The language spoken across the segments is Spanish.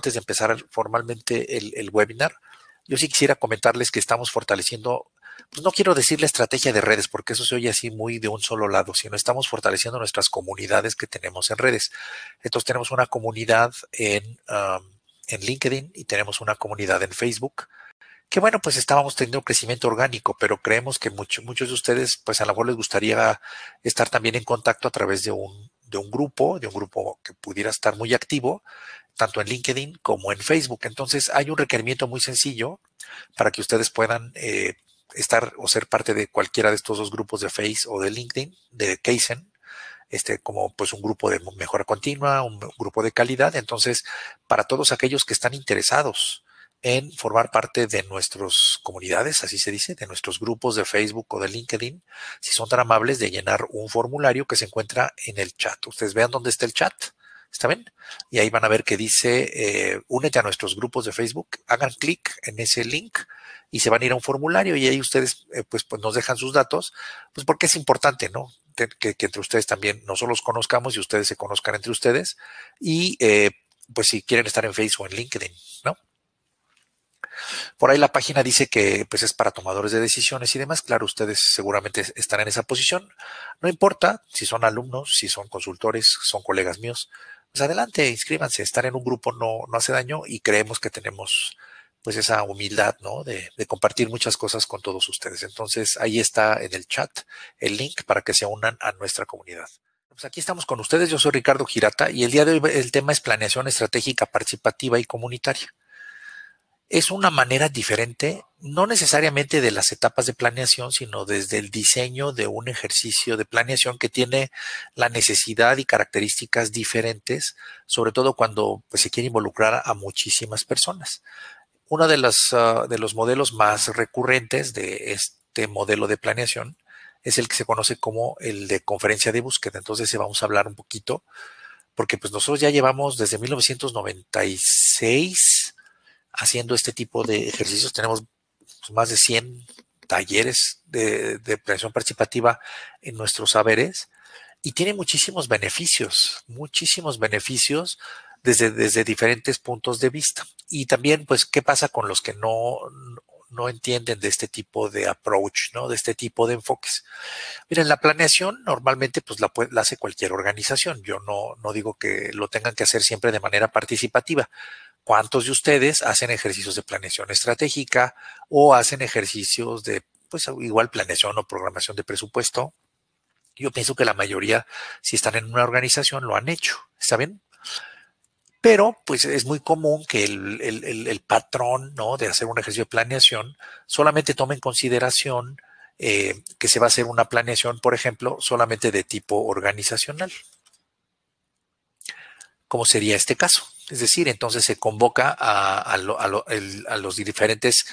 antes de empezar formalmente el, webinar, yo sí quisiera comentarles que estamos fortaleciendo pues no quiero decir la estrategia de redes, porque eso se oye así muy de un solo lado, sino estamos fortaleciendo nuestras comunidades que tenemos en redes. Entonces tenemos una comunidad en, um, LinkedIn y tenemos una comunidad en Facebook, que bueno, pues estábamos teniendo crecimiento orgánico, pero creemos que muchos de ustedes, pues a lo mejor les gustaría estar también en contacto a través de de un grupo, de un grupo que pudiera estar muy activo, tanto en LinkedIn como en Facebook. Entonces hay un requerimiento muy sencillo para que ustedes puedan eh, estar o ser parte de cualquiera de estos dos grupos de Face o de LinkedIn, de Kaizen, este, como pues un grupo de mejora continua, un, grupo de calidad. Entonces, para todos aquellos que están interesados en formar parte de nuestras comunidades, así se dice, de nuestros grupos de Facebook o de LinkedIn, si son tan amables de llenar un formulario que se encuentra en el chat. Ustedes vean dónde está el chat ¿Está bien? Y ahí van a ver que dice, únete eh, a nuestros grupos de Facebook, hagan clic en ese link y se van a ir a un formulario y ahí ustedes eh, pues, pues, nos dejan sus datos, pues porque es importante, ¿no? Que, entre ustedes también nosotros los conozcamos y ustedes se conozcan entre ustedes y eh, pues si quieren estar en Facebook o en LinkedIn, ¿no? Por ahí la página dice que pues es para tomadores de decisiones y demás. Claro, ustedes seguramente están en esa posición. No importa si son alumnos, si son consultores, son colegas míos pues adelante, inscríbanse, estar en un grupo no, no hace daño y creemos que tenemos pues esa humildad, ¿no? De, de, compartir muchas cosas con todos ustedes. Entonces, ahí está en el chat el link para que se unan a nuestra comunidad. Pues aquí estamos con ustedes, yo soy Ricardo Girata y el día de hoy el tema es planeación estratégica participativa y comunitaria es una manera diferente, no necesariamente de las etapas de planeación, sino desde el diseño de un ejercicio de planeación que tiene la necesidad y características diferentes, sobre todo cuando pues, se quiere involucrar a muchísimas personas. Uno de, las, ah, de los modelos más recurrentes de este modelo de planeación es el que se conoce como el de conferencia de búsqueda. Entonces vamos a hablar un poquito, porque pues nosotros ya llevamos desde 1996 haciendo este tipo de ejercicios. Tenemos pues, más de 100 talleres de, de participativa en nuestros saberes y tiene muchísimos beneficios, muchísimos beneficios desde, desde diferentes puntos de vista. Y también, pues, ¿qué pasa con los que no, no entienden de este tipo de approach, ¿no? De este tipo de enfoques. Miren, la planeación normalmente pues la, la hace cualquier organización. Yo no, no digo que lo tengan que hacer siempre de manera participativa, ¿Cuántos de ustedes hacen ejercicios de planeación estratégica o hacen ejercicios de, pues igual planeación o programación de presupuesto? Yo pienso que la mayoría, si están en una organización, lo han hecho, ¿está bien? Pero pues es muy común que el, patrón ¿no? de hacer un ejercicio de planeación solamente tome en consideración eh, que se va a hacer una planeación, por ejemplo, solamente de tipo organizacional. ¿Cómo sería este caso? Es decir, entonces se convoca a, los diferentes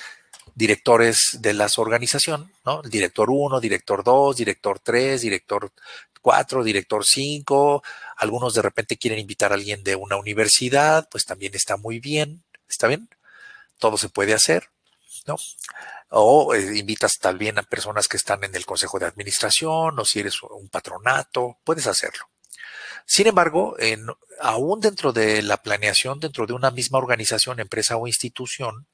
directores de las organizaciones, ¿no? El director 1, director 2, director 3, director 4, director 5. Algunos de repente quieren invitar a alguien de una universidad, pues también está muy bien, ¿está bien? Todo se puede hacer, ¿no? O eh, invitas también a personas que están en el consejo de administración o si eres un patronato, puedes hacerlo. Sin embargo, en aún dentro de la planeación, dentro de una misma organización, empresa o institución,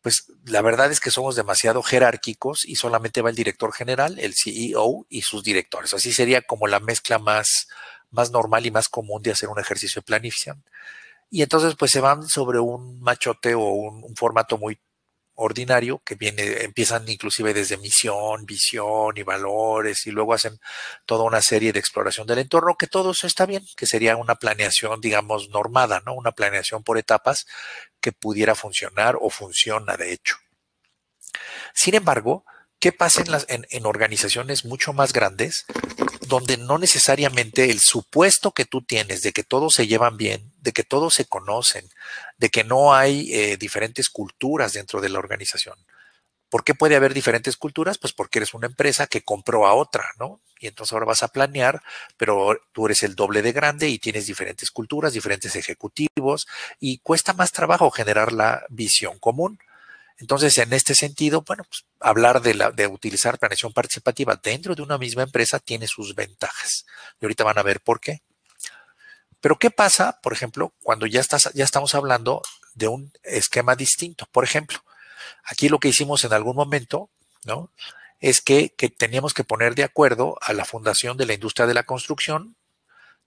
pues la verdad es que somos demasiado jerárquicos y solamente va el director general, el CEO y sus directores. Así sería como la mezcla más, más normal y más común de hacer un ejercicio de planificación. Y entonces pues se van sobre un machote o un formato muy ordinario, que viene, empiezan inclusive desde misión, visión y valores, y luego hacen toda una serie de exploración del entorno, que todo eso está bien, que sería una planeación, digamos, normada, ¿no? Una planeación por etapas que pudiera funcionar o funciona, de hecho. Sin embargo, ¿qué pasa en, en organizaciones mucho más grandes donde no necesariamente el supuesto que tú tienes de que todos se llevan bien, de que todos se conocen, de que no hay eh, diferentes culturas dentro de la organización. ¿Por qué puede haber diferentes culturas? Pues porque eres una empresa que compró a otra, ¿no? Y entonces ahora vas a planear, pero tú eres el doble de grande y tienes diferentes culturas, diferentes ejecutivos y cuesta más trabajo generar la visión común. Entonces, en este sentido, bueno, pues, hablar de, la, de utilizar planeación participativa dentro de una misma empresa tiene sus ventajas. Y ahorita van a ver por qué. Pero ¿qué pasa, por ejemplo, cuando ya, estás, ya estamos hablando de un esquema distinto? Por ejemplo, aquí lo que hicimos en algún momento, ¿no? Es que, que teníamos que poner de acuerdo a la Fundación de la Industria de la Construcción,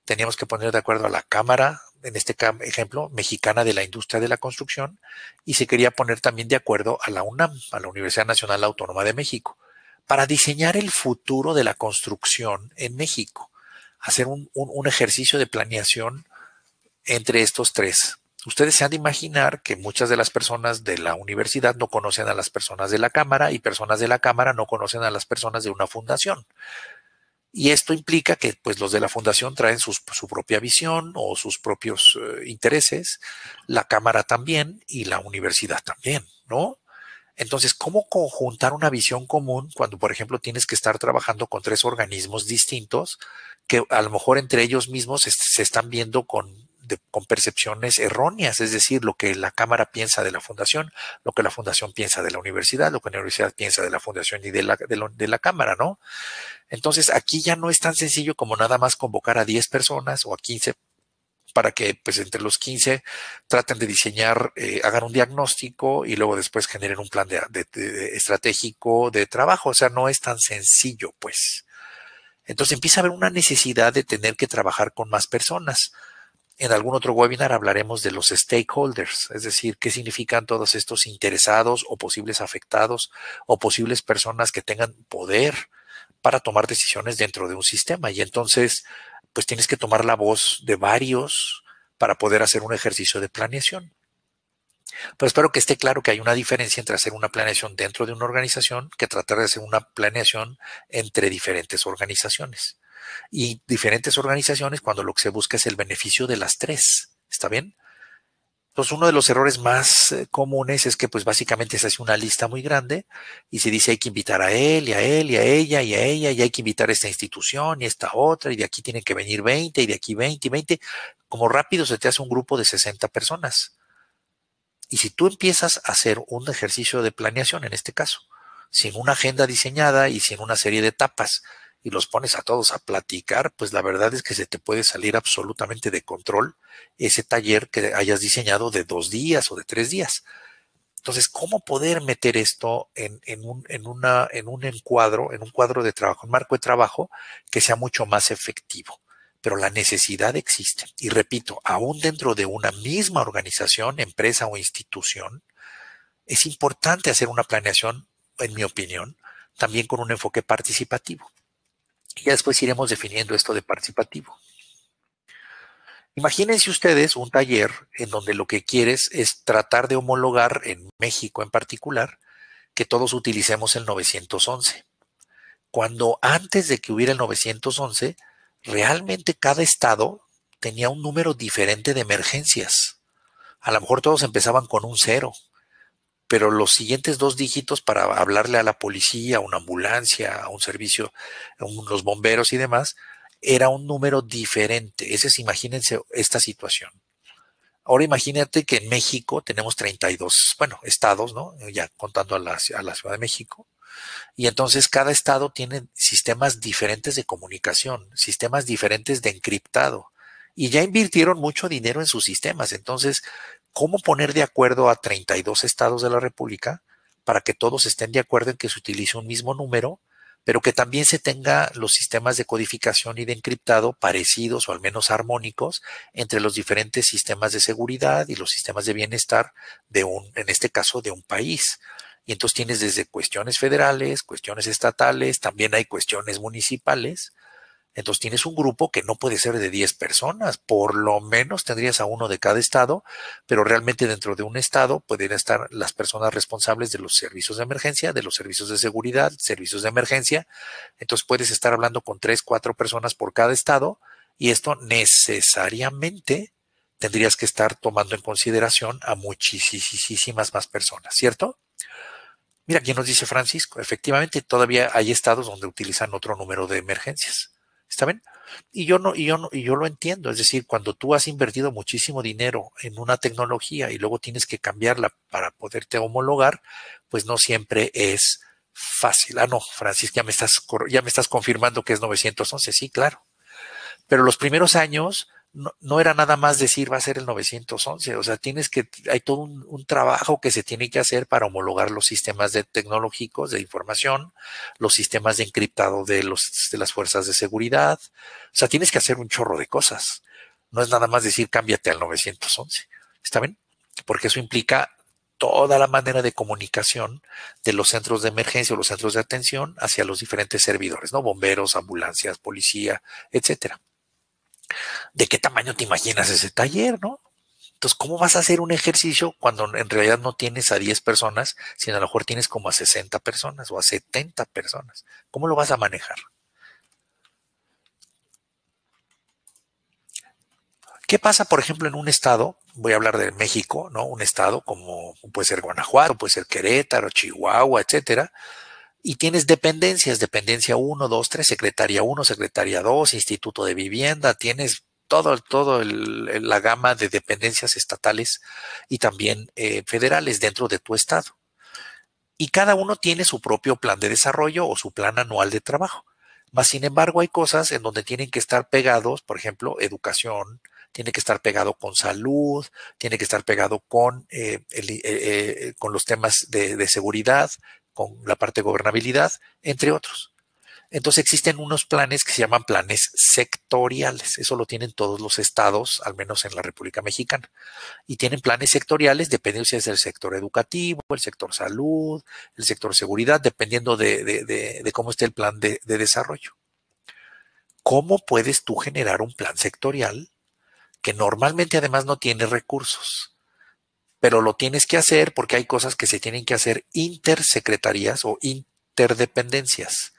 teníamos que poner de acuerdo a la Cámara en este ejemplo, mexicana de la industria de la construcción, y se quería poner también de acuerdo a la UNAM, a la Universidad Nacional Autónoma de México, para diseñar el futuro de la construcción en México, hacer un, ejercicio de planeación entre estos tres. Ustedes se han de imaginar que muchas de las personas de la universidad no conocen a las personas de la Cámara y personas de la Cámara no conocen a las personas de una fundación. Y esto implica que pues, los de la fundación traen su propia visión o sus propios eh, intereses, la Cámara también y la universidad también, ¿no? Entonces, ¿cómo conjuntar una visión común cuando, por ejemplo, tienes que estar trabajando con tres organismos distintos que a lo mejor entre ellos mismos se están viendo con con percepciones erróneas, es decir, lo que la Cámara piensa de la Fundación, lo que la Fundación piensa de la Universidad, lo que la Universidad piensa de la Fundación y de la, Cámara, ¿no? Entonces, aquí ya no es tan sencillo como nada más convocar a 10 personas o a 15 para que pues entre los 15 traten de diseñar, eh, hagan un diagnóstico y luego después generen un plan estratégico de trabajo. O sea, no es tan sencillo, pues. Entonces empieza a haber una necesidad de tener que trabajar con más personas en algún otro webinar hablaremos de los stakeholders, es decir, qué significan todos estos interesados o posibles afectados o posibles personas que tengan poder para tomar decisiones dentro de un sistema. Y entonces, pues tienes que tomar la voz de varios para poder hacer un ejercicio de planeación. Pero espero que esté claro que hay una diferencia entre hacer una planeación dentro de una organización que tratar de hacer una planeación entre diferentes organizaciones y diferentes organizaciones cuando lo que se busca es el beneficio de las tres. ¿Está bien? Entonces, uno de los errores más eh, comunes es que, pues, básicamente se hace una lista muy grande y se dice hay que invitar a él y a él y a ella y a ella y hay que invitar a esta institución y esta otra y de aquí tienen que venir 20 y de aquí 20 y 20. Como rápido se te hace un grupo de 60 personas. Y si tú empiezas a hacer un ejercicio de planeación, en este caso, sin una agenda diseñada y sin una serie de etapas, y los pones a todos a platicar, pues la verdad es que se te puede salir absolutamente de control ese taller que hayas diseñado de dos días o de tres días. Entonces, ¿cómo poder meter esto en, un, en un encuadro, en un cuadro de trabajo, un marco de trabajo que sea mucho más efectivo? Pero la necesidad existe. Y repito, aún dentro de una misma organización, empresa o institución, es importante hacer una planeación, en mi opinión, también con un enfoque participativo. Ya después iremos definiendo esto de participativo. Imagínense ustedes un taller en donde lo que quieres es tratar de homologar, en México en particular, que todos utilicemos el 911. Cuando antes de que hubiera el 911, realmente cada estado tenía un número diferente de emergencias. A lo mejor todos empezaban con un cero, pero los siguientes dos dígitos para hablarle a la policía, a una ambulancia, a un servicio, a unos bomberos y demás, era un número diferente. Ese es, imagínense esta situación. Ahora imagínate que en México tenemos 32, bueno, estados, ¿no? Ya contando a la, a la Ciudad de México. Y entonces cada estado tiene sistemas diferentes de comunicación, sistemas diferentes de encriptado. Y ya invirtieron mucho dinero en sus sistemas. Entonces, cómo poner de acuerdo a 32 estados de la República para que todos estén de acuerdo en que se utilice un mismo número, pero que también se tenga los sistemas de codificación y de encriptado parecidos o al menos armónicos entre los diferentes sistemas de seguridad y los sistemas de bienestar de un, en este caso, de un país. Y entonces tienes desde cuestiones federales, cuestiones estatales, también hay cuestiones municipales, entonces tienes un grupo que no puede ser de 10 personas, por lo menos tendrías a uno de cada estado, pero realmente dentro de un estado pueden estar las personas responsables de los servicios de emergencia, de los servicios de seguridad, servicios de emergencia. Entonces puedes estar hablando con 3, 4 personas por cada estado y esto necesariamente tendrías que estar tomando en consideración a muchísimas más personas, ¿cierto? Mira, aquí nos dice Francisco, efectivamente todavía hay estados donde utilizan otro número de emergencias. ¿Está bien? Y yo no, y yo no, y yo lo entiendo. Es decir, cuando tú has invertido muchísimo dinero en una tecnología y luego tienes que cambiarla para poderte homologar, pues no siempre es fácil. Ah, no, Francis, ya me estás, ya me estás confirmando que es 911. Sí, claro. Pero los primeros años, no, era nada más decir va a ser el 911, o sea, tienes que, hay todo un, trabajo que se tiene que hacer para homologar los sistemas de tecnológicos de información, los sistemas de encriptado de, los, de las fuerzas de seguridad, o sea, tienes que hacer un chorro de cosas, no es nada más decir cámbiate al 911, ¿está bien? Porque eso implica toda la manera de comunicación de los centros de emergencia o los centros de atención hacia los diferentes servidores, ¿no? Bomberos, ambulancias, policía, etcétera. ¿de qué tamaño te imaginas ese taller, no? Entonces, ¿cómo vas a hacer un ejercicio cuando en realidad no tienes a 10 personas, sino a lo mejor tienes como a 60 personas o a 70 personas? ¿Cómo lo vas a manejar? ¿Qué pasa, por ejemplo, en un estado? Voy a hablar de México, ¿no? Un estado como puede ser Guanajuato, puede ser Querétaro, Chihuahua, etcétera y tienes dependencias, dependencia 1, 2, 3, secretaria 1, secretaria 2, instituto de vivienda, tienes todo, todo la gama de dependencias estatales y también eh, federales dentro de tu estado. Y cada uno tiene su propio plan de desarrollo o su plan anual de trabajo. Mas sin embargo, hay cosas en donde tienen que estar pegados, por ejemplo, educación, tiene que estar pegado con salud, tiene que estar pegado con, eh, eh, con los temas de, de, seguridad, con la parte de gobernabilidad, entre otros. Entonces existen unos planes que se llaman planes sectoriales. Eso lo tienen todos los estados, al menos en la República Mexicana. Y tienen planes sectoriales dependiendo si es el sector educativo, el sector salud, el sector seguridad, dependiendo de, de cómo esté el plan de desarrollo. ¿Cómo puedes tú generar un plan sectorial que normalmente además no tiene recursos? pero lo tienes que hacer porque hay cosas que se tienen que hacer intersecretarías o interdependencias.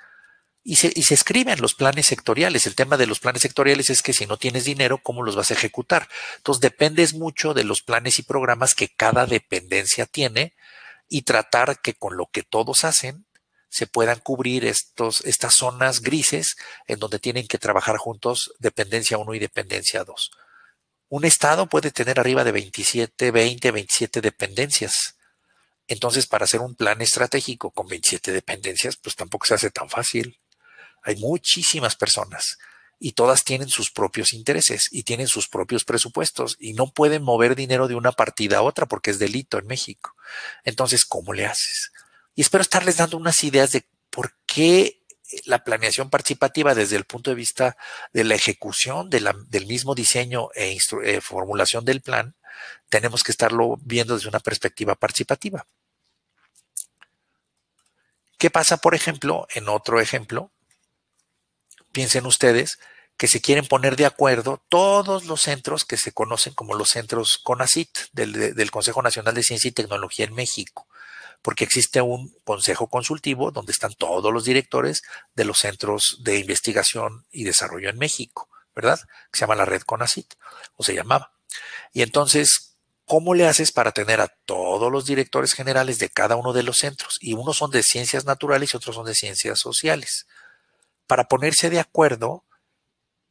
Y se, y se, escriben los planes sectoriales. El tema de los planes sectoriales es que si no tienes dinero, ¿cómo los vas a ejecutar? Entonces dependes mucho de los planes y programas que cada dependencia tiene y tratar que con lo que todos hacen se puedan cubrir estos, estas zonas grises en donde tienen que trabajar juntos dependencia 1 y dependencia 2. Un estado puede tener arriba de 27, 20, 27 dependencias. Entonces, para hacer un plan estratégico con 27 dependencias, pues tampoco se hace tan fácil. Hay muchísimas personas y todas tienen sus propios intereses y tienen sus propios presupuestos y no pueden mover dinero de una partida a otra porque es delito en México. Entonces, ¿cómo le haces? Y espero estarles dando unas ideas de por qué la planeación participativa desde el punto de vista de la ejecución del mismo diseño e eh, formulación del plan, tenemos que estarlo viendo desde una perspectiva participativa. ¿Qué pasa, por ejemplo, en otro ejemplo? Piensen ustedes que se quieren poner de acuerdo todos los centros que se conocen como los centros CONACIT, del Consejo Nacional de Ciencia y Tecnología en México porque existe un consejo consultivo donde están todos los directores de los centros de investigación y desarrollo en México, ¿verdad? se llama la red CONACIT, o se llamaba. Y entonces, ¿cómo le haces para tener a todos los directores generales de cada uno de los centros? Y unos son de ciencias naturales y otros son de ciencias sociales, para ponerse de acuerdo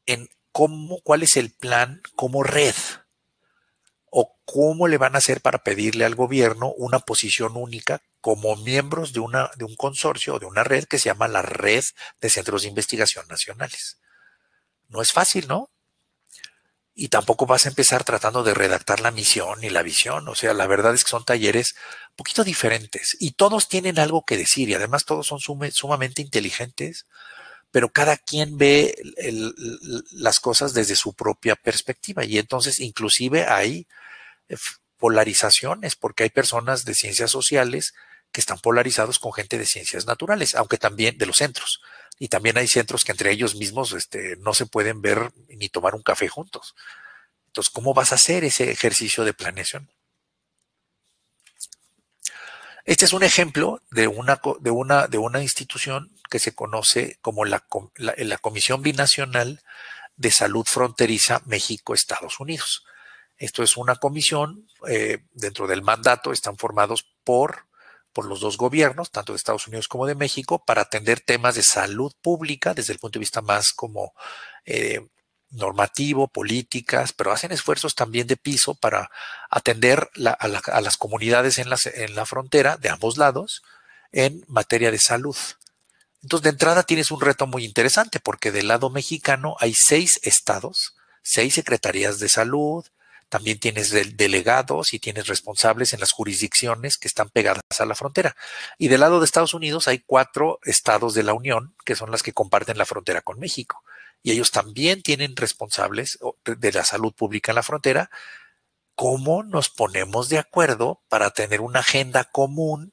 en cómo, cuál es el plan como red, cómo le van a hacer para pedirle al gobierno una posición única como miembros de, una, de un consorcio o de una red que se llama la Red de Centros de Investigación Nacionales. No es fácil, ¿no? Y tampoco vas a empezar tratando de redactar la misión y la visión. O sea, la verdad es que son talleres un poquito diferentes y todos tienen algo que decir y además todos son sumamente inteligentes, pero cada quien ve las cosas desde su propia perspectiva y entonces inclusive hay eh, polarizaciones, porque hay personas de ciencias sociales que están polarizados con gente de ciencias naturales, aunque también de los centros. Y también hay centros que entre ellos mismos este, no se pueden ver ni tomar un café juntos. Entonces, ¿cómo vas a hacer ese ejercicio de planeación? Este es un ejemplo de una, de de una institución que se conoce como la Comisión Binacional de Salud Fronteriza México-Estados Unidos. Esto es una comisión, eh, dentro del mandato están formados por, por los dos gobiernos, tanto de Estados Unidos como de México, para atender temas de salud pública desde el punto de vista más como eh, normativo, políticas, pero hacen esfuerzos también de piso para atender a, las comunidades en, en la frontera de ambos lados en materia de salud. Entonces, de entrada tienes un reto muy interesante porque del lado mexicano hay seis estados, seis secretarías de salud, también tienes delegados y tienes responsables en las jurisdicciones que están pegadas a la frontera. Y del lado de Estados Unidos hay cuatro estados de la Unión que son las que comparten la frontera con México. Y ellos también tienen responsables de la salud pública en la frontera. ¿Cómo nos ponemos de acuerdo para tener una agenda común,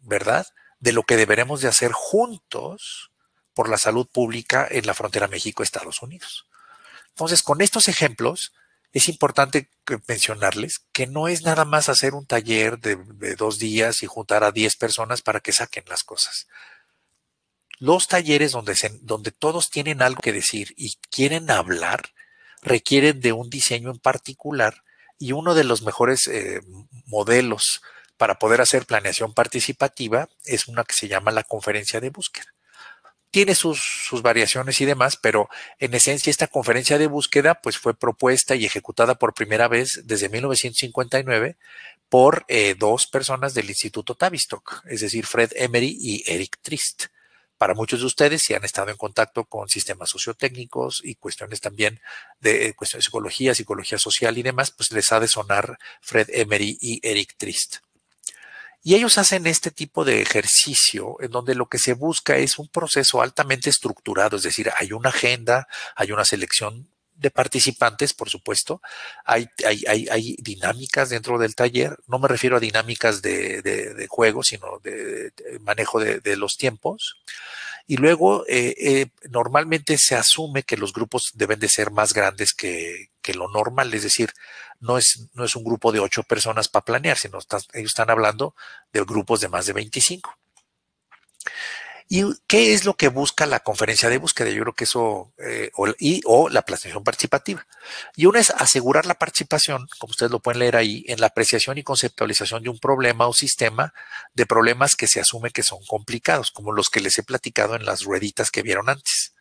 verdad? De lo que deberemos de hacer juntos por la salud pública en la frontera México-Estados Unidos. Entonces, con estos ejemplos, es importante mencionarles que no es nada más hacer un taller de, dos días y juntar a 10 personas para que saquen las cosas. Los talleres donde, todos tienen algo que decir y quieren hablar requieren de un diseño en particular y uno de los mejores eh, modelos para poder hacer planeación participativa es una que se llama la conferencia de búsqueda tiene sus, sus, variaciones y demás, pero en esencia esta conferencia de búsqueda pues fue propuesta y ejecutada por primera vez desde 1959 por eh, dos personas del Instituto Tavistock, es decir, Fred Emery y Eric Trist. Para muchos de ustedes, si han estado en contacto con sistemas sociotécnicos y cuestiones también de eh, cuestiones de psicología, psicología social y demás, pues les ha de sonar Fred Emery y Eric Trist. Y ellos hacen este tipo de ejercicio en donde lo que se busca es un proceso altamente estructurado, es decir, hay una agenda, hay una selección de participantes, por supuesto, hay, hay, dinámicas dentro del taller, no me refiero a dinámicas de, juego, sino de, manejo de, los tiempos. Y luego, eh, eh, normalmente se asume que los grupos deben de ser más grandes que, que lo normal, es decir, no es, no es un grupo de ocho personas para planear, sino ellos están hablando de grupos de más de 25. ¿Y qué es lo que busca la conferencia de búsqueda? Yo creo que eso, eh, o, y, o la planeación participativa. Y una es asegurar la participación, como ustedes lo pueden leer ahí, en la apreciación y conceptualización de un problema o sistema de problemas que se asume que son complicados, como los que les he platicado en las rueditas que vieron antes.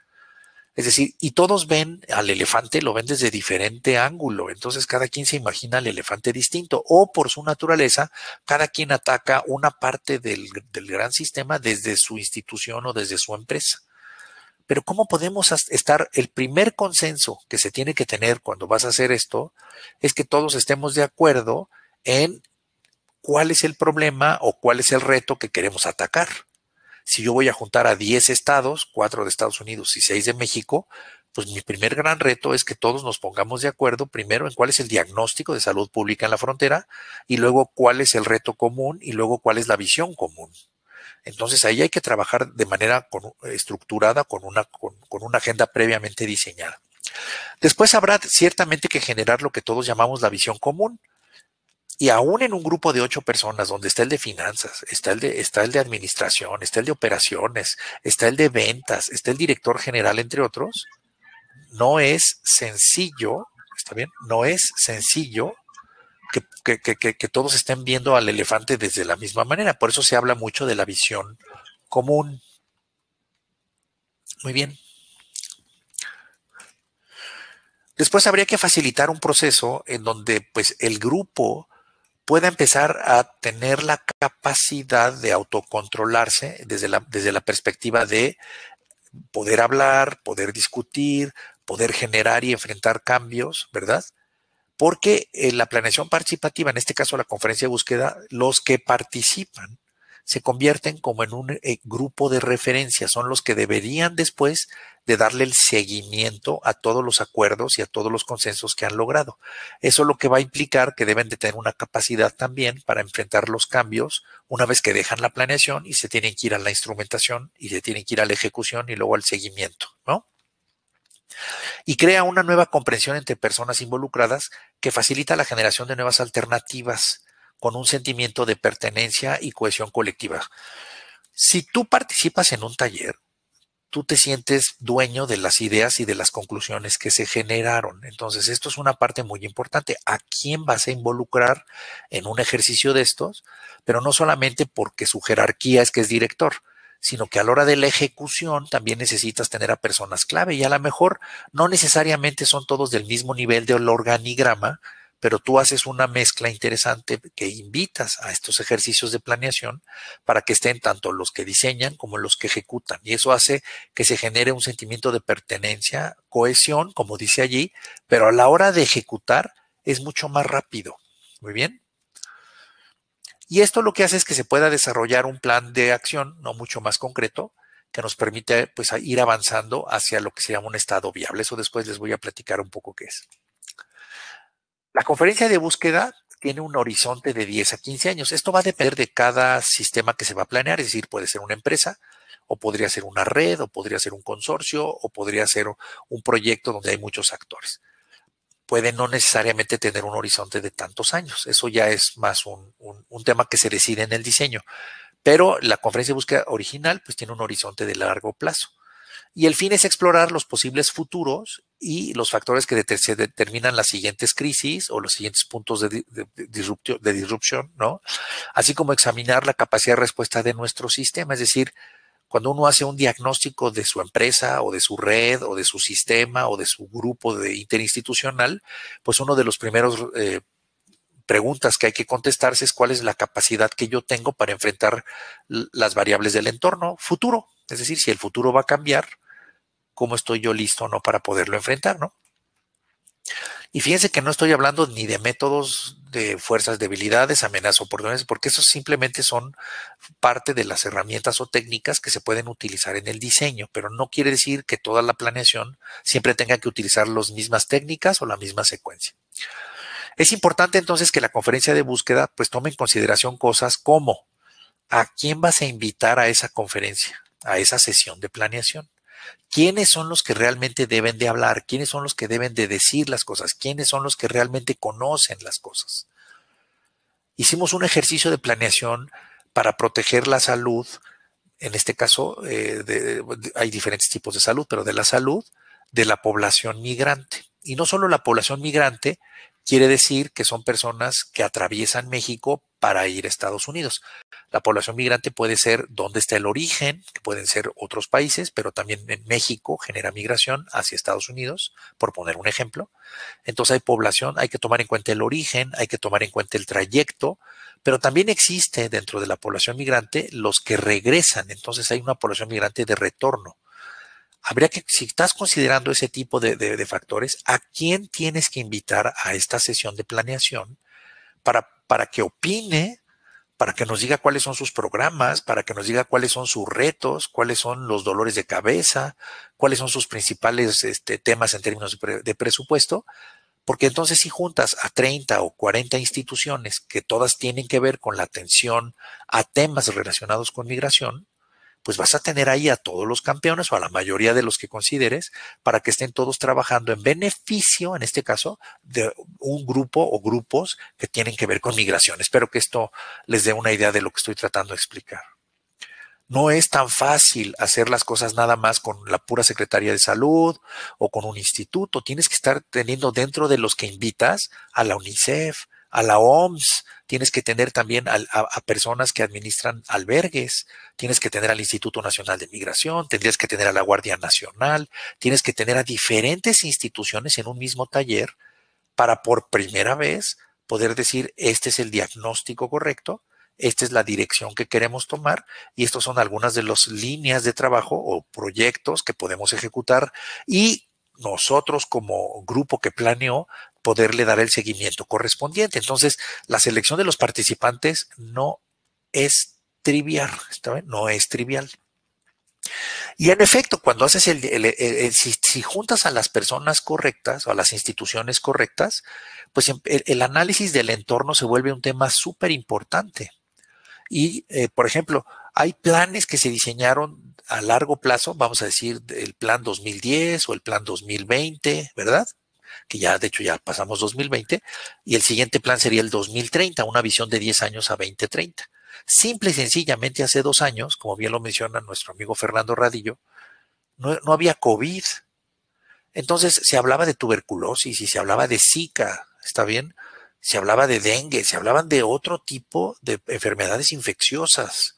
Es decir, y todos ven al elefante, lo ven desde diferente ángulo, entonces cada quien se imagina al elefante distinto o por su naturaleza, cada quien ataca una parte del, del gran sistema desde su institución o desde su empresa. Pero ¿cómo podemos estar? El primer consenso que se tiene que tener cuando vas a hacer esto es que todos estemos de acuerdo en cuál es el problema o cuál es el reto que queremos atacar si yo voy a juntar a 10 estados, 4 de Estados Unidos y 6 de México, pues mi primer gran reto es que todos nos pongamos de acuerdo primero en cuál es el diagnóstico de salud pública en la frontera y luego cuál es el reto común y luego cuál es la visión común. Entonces ahí hay que trabajar de manera estructurada con una, con, con una agenda previamente diseñada. Después habrá ciertamente que generar lo que todos llamamos la visión común, y aún en un grupo de ocho personas, donde está el de finanzas, está el de, está el de administración, está el de operaciones, está el de ventas, está el director general, entre otros, no es sencillo, ¿está bien? No es sencillo que, todos estén viendo al elefante desde la misma manera. Por eso se habla mucho de la visión común. Muy bien. Después habría que facilitar un proceso en donde pues, el grupo pueda empezar a tener la capacidad de autocontrolarse desde la, desde la perspectiva de poder hablar, poder discutir, poder generar y enfrentar cambios, ¿verdad? Porque en eh, la planeación participativa, en este caso la conferencia de búsqueda, los que participan se convierten como en un eh, grupo de referencia, son los que deberían después de darle el seguimiento a todos los acuerdos y a todos los consensos que han logrado. Eso es lo que va a implicar que deben de tener una capacidad también para enfrentar los cambios una vez que dejan la planeación y se tienen que ir a la instrumentación y se tienen que ir a la ejecución y luego al seguimiento, ¿no? y crea una nueva comprensión entre personas involucradas que facilita la generación de nuevas alternativas con un sentimiento de pertenencia y cohesión colectiva. Si tú participas en un taller, tú te sientes dueño de las ideas y de las conclusiones que se generaron. Entonces, esto es una parte muy importante. ¿A quién vas a involucrar en un ejercicio de estos? Pero no solamente porque su jerarquía es que es director, sino que a la hora de la ejecución también necesitas tener a personas clave y a lo mejor no necesariamente son todos del mismo nivel del organigrama, pero tú haces una mezcla interesante que invitas a estos ejercicios de planeación para que estén tanto los que diseñan como los que ejecutan. Y eso hace que se genere un sentimiento de pertenencia, cohesión, como dice allí, pero a la hora de ejecutar es mucho más rápido. Muy bien. Y esto lo que hace es que se pueda desarrollar un plan de acción, no mucho más concreto, que nos permite pues, ir avanzando hacia lo que se llama un estado viable. Eso después les voy a platicar un poco qué es. La conferencia de búsqueda tiene un horizonte de 10 a 15 años. Esto va a depender de cada sistema que se va a planear, es decir, puede ser una empresa, o podría ser una red, o podría ser un consorcio, o podría ser un proyecto donde hay muchos actores. Puede no necesariamente tener un horizonte de tantos años. Eso ya es más un, un tema que se decide en el diseño. Pero la conferencia de búsqueda original pues tiene un horizonte de largo plazo. Y el fin es explorar los posibles futuros y los factores que se determinan las siguientes crisis o los siguientes puntos de, de, disrupción, ¿no? Así como examinar la capacidad de respuesta de nuestro sistema, es decir, cuando uno hace un diagnóstico de su empresa o de su red o de su sistema o de su grupo de interinstitucional, pues uno de los primeros eh, preguntas que hay que contestarse es cuál es la capacidad que yo tengo para enfrentar las variables del entorno futuro, es decir, si el futuro va a cambiar, cómo estoy yo listo o no para poderlo enfrentar, ¿no? Y fíjense que no estoy hablando ni de métodos de fuerzas, debilidades, amenazas, oportunidades, porque esos simplemente son parte de las herramientas o técnicas que se pueden utilizar en el diseño, pero no quiere decir que toda la planeación siempre tenga que utilizar las mismas técnicas o la misma secuencia. Es importante entonces que la conferencia de búsqueda pues tome en consideración cosas como a quién vas a invitar a esa conferencia, a esa sesión de planeación quiénes son los que realmente deben de hablar, quiénes son los que deben de decir las cosas, quiénes son los que realmente conocen las cosas. Hicimos un ejercicio de planeación para proteger la salud, en este caso eh, hay diferentes tipos de salud, pero de la salud de la población migrante. Y no solo la población migrante, quiere decir que son personas que atraviesan México para ir a Estados Unidos. La población migrante puede ser donde está el origen, que pueden ser otros países, pero también en México genera migración hacia Estados Unidos, por poner un ejemplo. Entonces hay población, hay que tomar en cuenta el origen, hay que tomar en cuenta el trayecto, pero también existe dentro de la población migrante los que regresan, entonces hay una población migrante de retorno. Habría que, si estás considerando ese tipo de, de factores, ¿a quién tienes que invitar a esta sesión de planeación para para que opine, para que nos diga cuáles son sus programas, para que nos diga cuáles son sus retos, cuáles son los dolores de cabeza, cuáles son sus principales este, temas en términos de, de presupuesto, porque entonces si juntas a 30 o 40 instituciones que todas tienen que ver con la atención a temas relacionados con migración, pues vas a tener ahí a todos los campeones o a la mayoría de los que consideres para que estén todos trabajando en beneficio, en este caso, de un grupo o grupos que tienen que ver con migración. Espero que esto les dé una idea de lo que estoy tratando de explicar. No es tan fácil hacer las cosas nada más con la pura Secretaría de Salud o con un instituto. Tienes que estar teniendo dentro de los que invitas a la UNICEF, a la OMS, tienes que tener también a, personas que administran albergues, tienes que tener al Instituto Nacional de Migración, tendrías que tener a la Guardia Nacional, tienes que tener a diferentes instituciones en un mismo taller para por primera vez poder decir, este es el diagnóstico correcto, esta es la dirección que queremos tomar y estos son algunas de las líneas de trabajo o proyectos que podemos ejecutar y nosotros como grupo que planeó poderle dar el seguimiento correspondiente. Entonces, la selección de los participantes no es trivial, ¿está bien? No es trivial. Y en efecto, cuando haces el, si, juntas a las personas correctas o a las instituciones correctas, pues em, el, análisis del entorno se vuelve un tema súper importante. Y, eh, por ejemplo, hay planes que se diseñaron a largo plazo, vamos a decir, el plan 2010 o el plan 2020, ¿verdad? que ya de hecho ya pasamos 2020, y el siguiente plan sería el 2030, una visión de 10 años a 2030. Simple y sencillamente hace dos años, como bien lo menciona nuestro amigo Fernando Radillo, no, había COVID. Entonces se hablaba de tuberculosis y se hablaba de Zika, ¿está bien? Se hablaba de dengue, se hablaban de otro tipo de enfermedades infecciosas.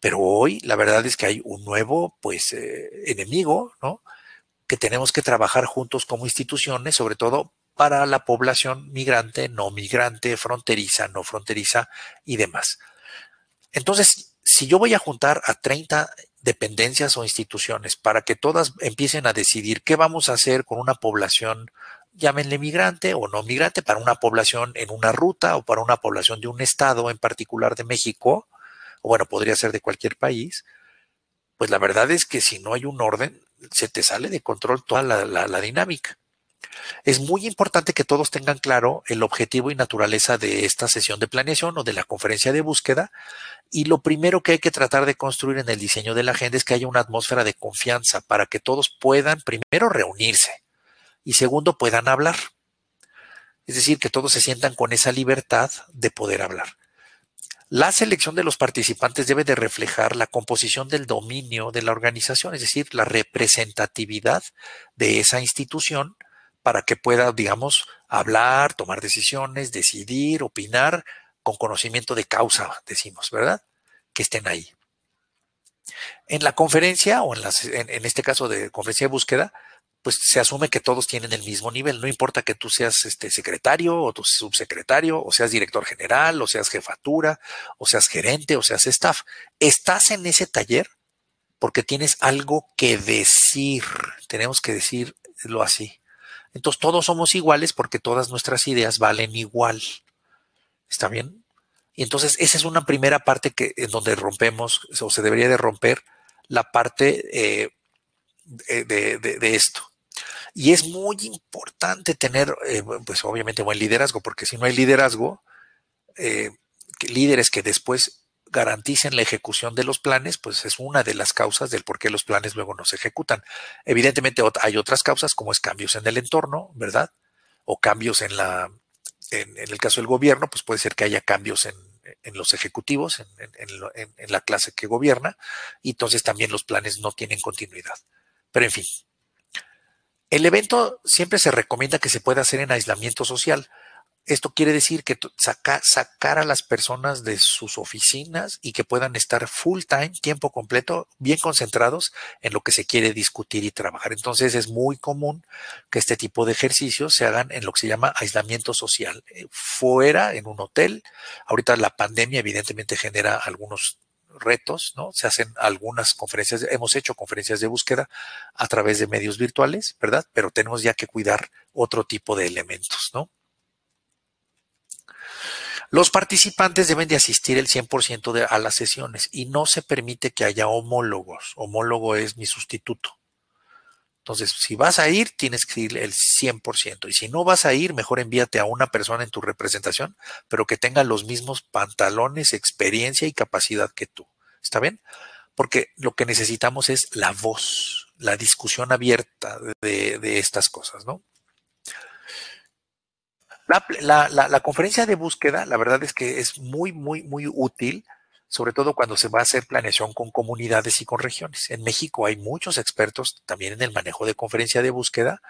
Pero hoy la verdad es que hay un nuevo, pues, eh, enemigo, ¿no? que tenemos que trabajar juntos como instituciones, sobre todo para la población migrante, no migrante, fronteriza, no fronteriza y demás. Entonces, si yo voy a juntar a 30 dependencias o instituciones para que todas empiecen a decidir qué vamos a hacer con una población, llámenle migrante o no migrante, para una población en una ruta o para una población de un estado en particular de México, o bueno, podría ser de cualquier país, pues la verdad es que si no hay un orden, se te sale de control toda la, dinámica. Es muy importante que todos tengan claro el objetivo y naturaleza de esta sesión de planeación o de la conferencia de búsqueda. Y lo primero que hay que tratar de construir en el diseño de la agenda es que haya una atmósfera de confianza para que todos puedan primero reunirse y segundo puedan hablar. Es decir, que todos se sientan con esa libertad de poder hablar. La selección de los participantes debe de reflejar la composición del dominio de la organización, es decir, la representatividad de esa institución para que pueda, digamos, hablar, tomar decisiones, decidir, opinar con conocimiento de causa, decimos, ¿verdad? Que estén ahí. En la conferencia, o en, en este caso de conferencia de búsqueda, pues se asume que todos tienen el mismo nivel, no importa que tú seas este secretario o tu subsecretario, o seas director general, o seas jefatura, o seas gerente, o seas staff. Estás en ese taller porque tienes algo que decir. Tenemos que decirlo así. Entonces todos somos iguales porque todas nuestras ideas valen igual. ¿Está bien? Y entonces esa es una primera parte que en donde rompemos o se debería de romper la parte eh, de esto. Y es muy importante tener, eh, pues obviamente, buen liderazgo, porque si no hay liderazgo, eh, líderes que después garanticen la ejecución de los planes, pues es una de las causas del por qué los planes luego no se ejecutan. Evidentemente hay otras causas, como es cambios en el entorno, ¿verdad? O cambios en la, en, el caso del gobierno, pues puede ser que haya cambios en, los ejecutivos, en, en la clase que gobierna, y entonces también los planes no tienen continuidad. Pero en fin, el evento siempre se recomienda que se pueda hacer en aislamiento social. Esto quiere decir que sacar a las personas de sus oficinas y que puedan estar full time, tiempo completo, bien concentrados en lo que se quiere discutir y trabajar. Entonces es muy común que este tipo de ejercicios se hagan en lo que se llama aislamiento social, eh, fuera, en un hotel. Ahorita la pandemia evidentemente genera algunos retos, ¿no? Se hacen algunas conferencias, hemos hecho conferencias de búsqueda a través de medios virtuales, ¿verdad? Pero tenemos ya que cuidar otro tipo de elementos, ¿no? Los participantes deben de asistir el 100% a las sesiones y no se permite que haya homólogos. Homólogo es mi sustituto. Entonces, si vas a ir, tienes que ir el 100%. Y si no vas a ir, mejor envíate a una persona en tu representación, pero que tenga los mismos pantalones, experiencia y capacidad que tú. ¿Está bien? Porque lo que necesitamos es la voz, la discusión abierta de, estas cosas, ¿no? La, la, conferencia de búsqueda, la verdad es que es muy, muy, muy útil sobre todo cuando se va a hacer planeación con comunidades y con regiones. En México hay muchos expertos también en el manejo de conferencia de búsqueda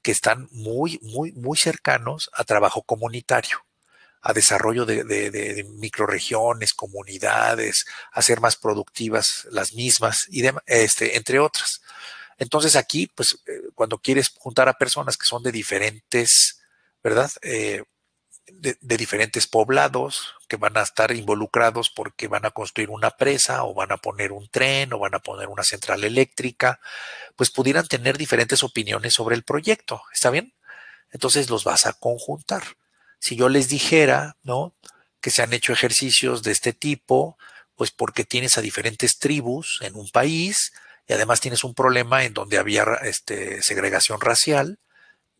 que están muy, muy, muy cercanos a trabajo comunitario a desarrollo de, de, microregiones, comunidades, hacer más productivas las mismas, y este, entre otras. Entonces aquí, pues, eh, cuando quieres juntar a personas que son de diferentes, ¿verdad? Eh, de, diferentes poblados que van a estar involucrados porque van a construir una presa o van a poner un tren o van a poner una central eléctrica, pues pudieran tener diferentes opiniones sobre el proyecto, ¿está bien? Entonces los vas a conjuntar. Si yo les dijera, ¿no? Que se han hecho ejercicios de este tipo, pues porque tienes a diferentes tribus en un país y además tienes un problema en donde había este, segregación racial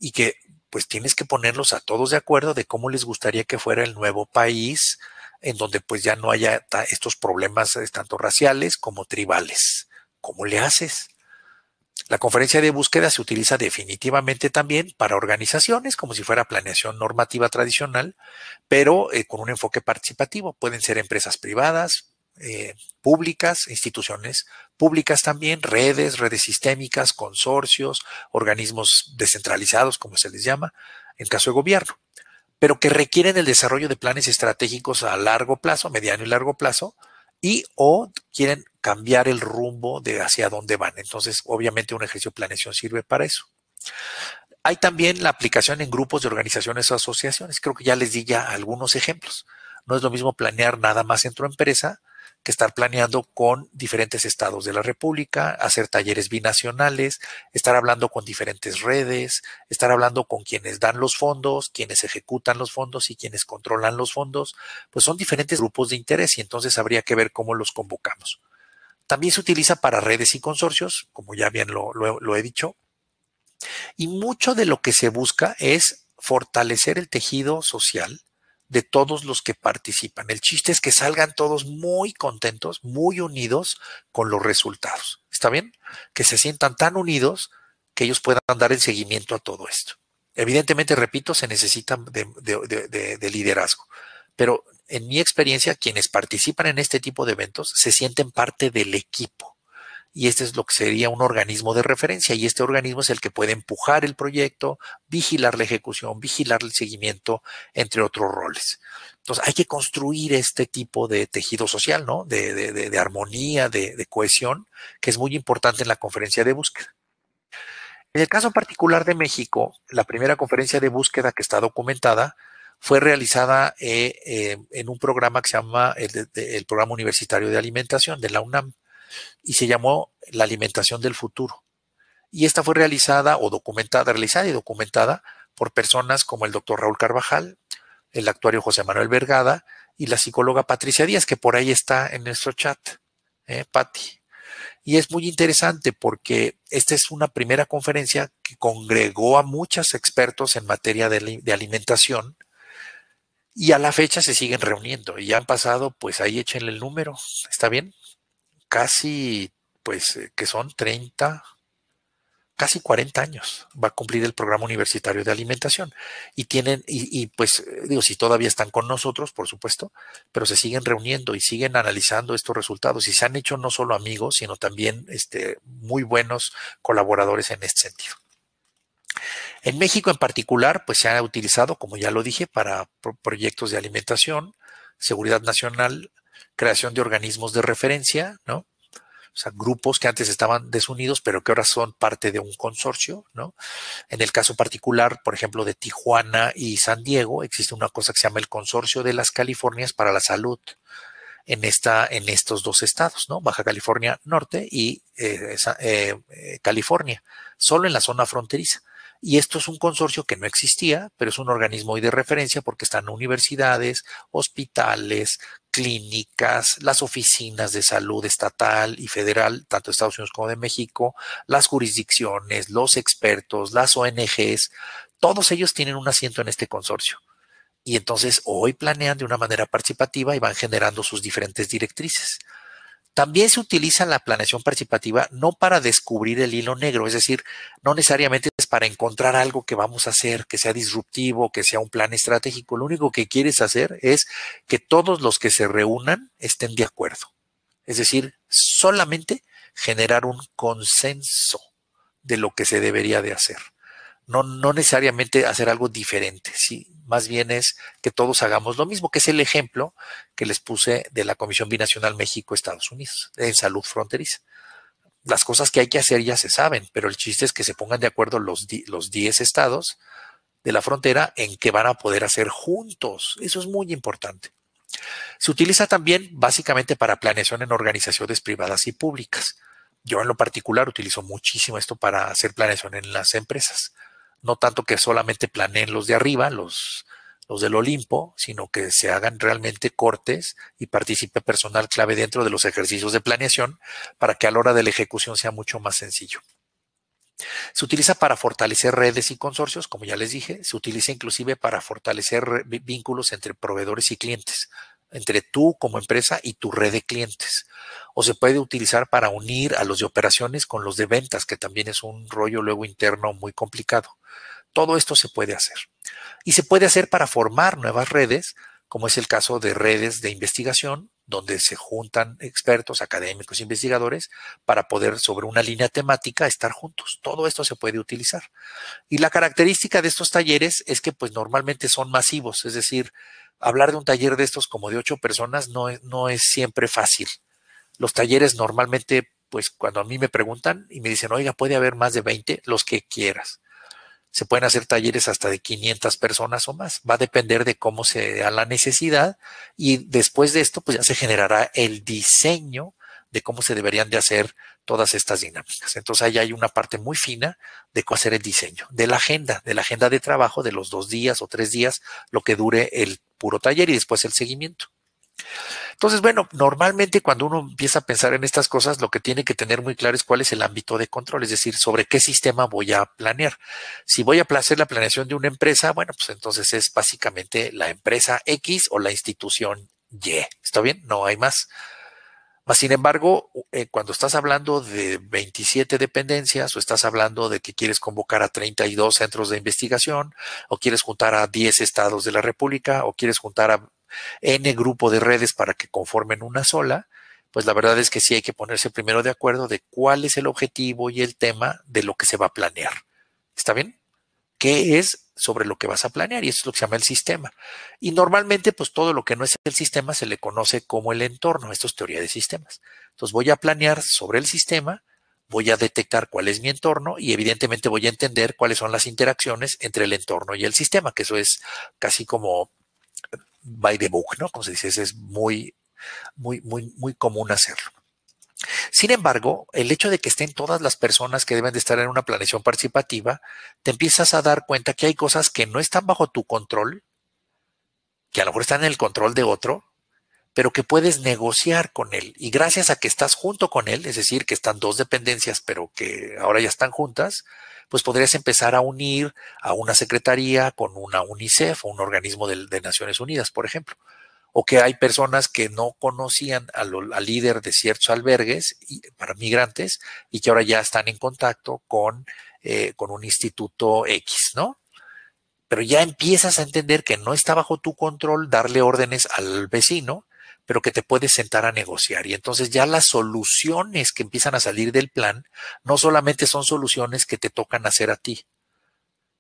y que pues tienes que ponerlos a todos de acuerdo de cómo les gustaría que fuera el nuevo país, en donde pues ya no haya estos problemas tanto raciales como tribales. ¿Cómo le haces? La conferencia de búsqueda se utiliza definitivamente también para organizaciones, como si fuera planeación normativa tradicional, pero eh, con un enfoque participativo. Pueden ser empresas privadas, eh, públicas, instituciones públicas también, redes, redes sistémicas, consorcios, organismos descentralizados, como se les llama, en caso de gobierno, pero que requieren el desarrollo de planes estratégicos a largo plazo, mediano y largo plazo, y o quieren cambiar el rumbo de hacia dónde van. Entonces, obviamente un ejercicio de planeación sirve para eso. Hay también la aplicación en grupos de organizaciones o asociaciones. Creo que ya les di ya algunos ejemplos. No es lo mismo planear nada más en tu empresa que estar planeando con diferentes estados de la República, hacer talleres binacionales, estar hablando con diferentes redes, estar hablando con quienes dan los fondos, quienes ejecutan los fondos y quienes controlan los fondos, pues son diferentes grupos de interés y entonces habría que ver cómo los convocamos. También se utiliza para redes y consorcios, como ya bien lo, he dicho. Y mucho de lo que se busca es fortalecer el tejido social, de todos los que participan. El chiste es que salgan todos muy contentos, muy unidos con los resultados. ¿Está bien? Que se sientan tan unidos que ellos puedan dar el seguimiento a todo esto. Evidentemente, repito, se necesita de liderazgo, pero en mi experiencia, quienes participan en este tipo de eventos se sienten parte del equipo y este es lo que sería un organismo de referencia y este organismo es el que puede empujar el proyecto, vigilar la ejecución, vigilar el seguimiento, entre otros roles. Entonces hay que construir este tipo de tejido social, ¿no? De, de, armonía, de cohesión, que es muy importante en la conferencia de búsqueda. En el caso particular de México, la primera conferencia de búsqueda que está documentada fue realizada eh, eh, en un programa que se llama el, Programa Universitario de Alimentación de la UNAM y se llamó La alimentación del futuro. Y esta fue realizada o documentada, realizada y documentada por personas como el doctor Raúl Carvajal, el actuario José Manuel Vergada y la psicóloga Patricia Díaz, que por ahí está en nuestro chat, ¿eh, Patti. Y es muy interesante porque esta es una primera conferencia que congregó a muchos expertos en materia de, de alimentación y a la fecha se siguen reuniendo y ya han pasado, pues ahí échenle el número, ¿está bien? casi, pues, eh, que son 30, casi 40 años va a cumplir el programa universitario de alimentación. Y tienen, y, pues, eh, digo, si todavía están con nosotros, por supuesto, pero se siguen reuniendo y siguen analizando estos resultados y se han hecho no solo amigos, sino también este, muy buenos colaboradores en este sentido. En México en particular, pues se ha utilizado, como ya lo dije, para proyectos de alimentación, seguridad nacional, creación de organismos de referencia, ¿no? O sea, grupos que antes estaban desunidos, pero que ahora son parte de un consorcio, ¿no? En el caso particular, por ejemplo, de Tijuana y San Diego, existe una cosa que se llama el Consorcio de las Californias para la Salud en, esta, en estos dos estados, ¿no? Baja California Norte y eh, eh, California, solo en la zona fronteriza. Y esto es un consorcio que no existía, pero es un organismo hoy de referencia porque están universidades, hospitales, clínicas, las oficinas de salud estatal y federal, tanto de Estados Unidos como de México, las jurisdicciones, los expertos, las ONGs, todos ellos tienen un asiento en este consorcio. Y entonces hoy planean de una manera participativa y van generando sus diferentes directrices. También se utiliza la planeación participativa no para descubrir el hilo negro, es decir, no necesariamente es para encontrar algo que vamos a hacer, que sea disruptivo, que sea un plan estratégico. Lo único que quieres hacer es que todos los que se reúnan estén de acuerdo. Es decir, solamente generar un consenso de lo que se debería de hacer no, necesariamente hacer algo diferente, ¿sí? más bien es que todos hagamos lo mismo, que es el ejemplo que les puse de la Comisión Binacional México-Estados Unidos en salud fronteriza. Las cosas que hay que hacer ya se saben, pero el chiste es que se pongan de acuerdo los 10 estados de la frontera en que van a poder hacer juntos. Eso es muy importante. Se utiliza también básicamente para planeación en organizaciones privadas y públicas. Yo en lo particular utilizo muchísimo esto para hacer planeación en las empresas no tanto que solamente planeen los de arriba, los, los del Olimpo, sino que se hagan realmente cortes y participe personal clave dentro de los ejercicios de planeación para que a la hora de la ejecución sea mucho más sencillo. Se utiliza para fortalecer redes y consorcios, como ya les dije, se utiliza inclusive para fortalecer vínculos entre proveedores y clientes, entre tú como empresa y tu red de clientes. O se puede utilizar para unir a los de operaciones con los de ventas, que también es un rollo luego interno muy complicado. Todo esto se puede hacer. Y se puede hacer para formar nuevas redes, como es el caso de redes de investigación, donde se juntan expertos, académicos, investigadores, para poder sobre una línea temática estar juntos. Todo esto se puede utilizar. Y la característica de estos talleres es que pues normalmente son masivos, es decir, hablar de un taller de estos como de ocho personas no es, no es siempre fácil. Los talleres normalmente, pues cuando a mí me preguntan y me dicen, oiga, puede haber más de 20, los que quieras. Se pueden hacer talleres hasta de 500 personas o más. Va a depender de cómo se da la necesidad y después de esto, pues ya se generará el diseño de cómo se deberían de hacer todas estas dinámicas. Entonces ahí hay una parte muy fina de cómo hacer el diseño, de la agenda, de la agenda de trabajo de los dos días o tres días, lo que dure el puro taller y después el seguimiento. Entonces, bueno, normalmente cuando uno empieza a pensar en estas cosas, lo que tiene que tener muy claro es cuál es el ámbito de control, es decir, sobre qué sistema voy a planear. Si voy a hacer la planeación de una empresa, bueno, pues entonces es básicamente la empresa X o la institución Y. ¿Está bien? No hay más. sin embargo, eh, cuando estás hablando de 27 dependencias o estás hablando de que quieres convocar a 32 centros de investigación o quieres juntar a 10 estados de la República o quieres juntar a N grupo de redes para que conformen una sola, pues la verdad es que sí hay que ponerse primero de acuerdo de cuál es el objetivo y el tema de lo que se va a planear. ¿Está bien? ¿Qué es sobre lo que vas a planear? Y eso es lo que se llama el sistema. Y normalmente, pues todo lo que no es el sistema se le conoce como el entorno. Esto es teoría de sistemas. Entonces voy a planear sobre el sistema, voy a detectar cuál es mi entorno y evidentemente voy a entender cuáles son las interacciones entre el entorno y el sistema, que eso es casi como by the book, ¿no? Como se dice, es muy, muy, muy, muy común hacerlo. Sin embargo, el hecho de que estén todas las personas que deben de estar en una planeación participativa, te empiezas a dar cuenta que hay cosas que no están bajo tu control, que a lo mejor están en el control de otro, pero que puedes negociar con él. Y gracias a que estás junto con él, es decir, que están dos dependencias, pero que ahora ya están juntas, pues podrías empezar a unir a una secretaría con una UNICEF o un organismo de, Naciones Unidas, por ejemplo. O que hay personas que no conocían al, líder de ciertos albergues para migrantes y que ahora ya están en contacto con, eh, con un instituto X, ¿no? Pero ya empiezas a entender que no está bajo tu control darle órdenes al vecino, pero que te puedes sentar a negociar. Y entonces ya las soluciones que empiezan a salir del plan no solamente son soluciones que te tocan hacer a ti,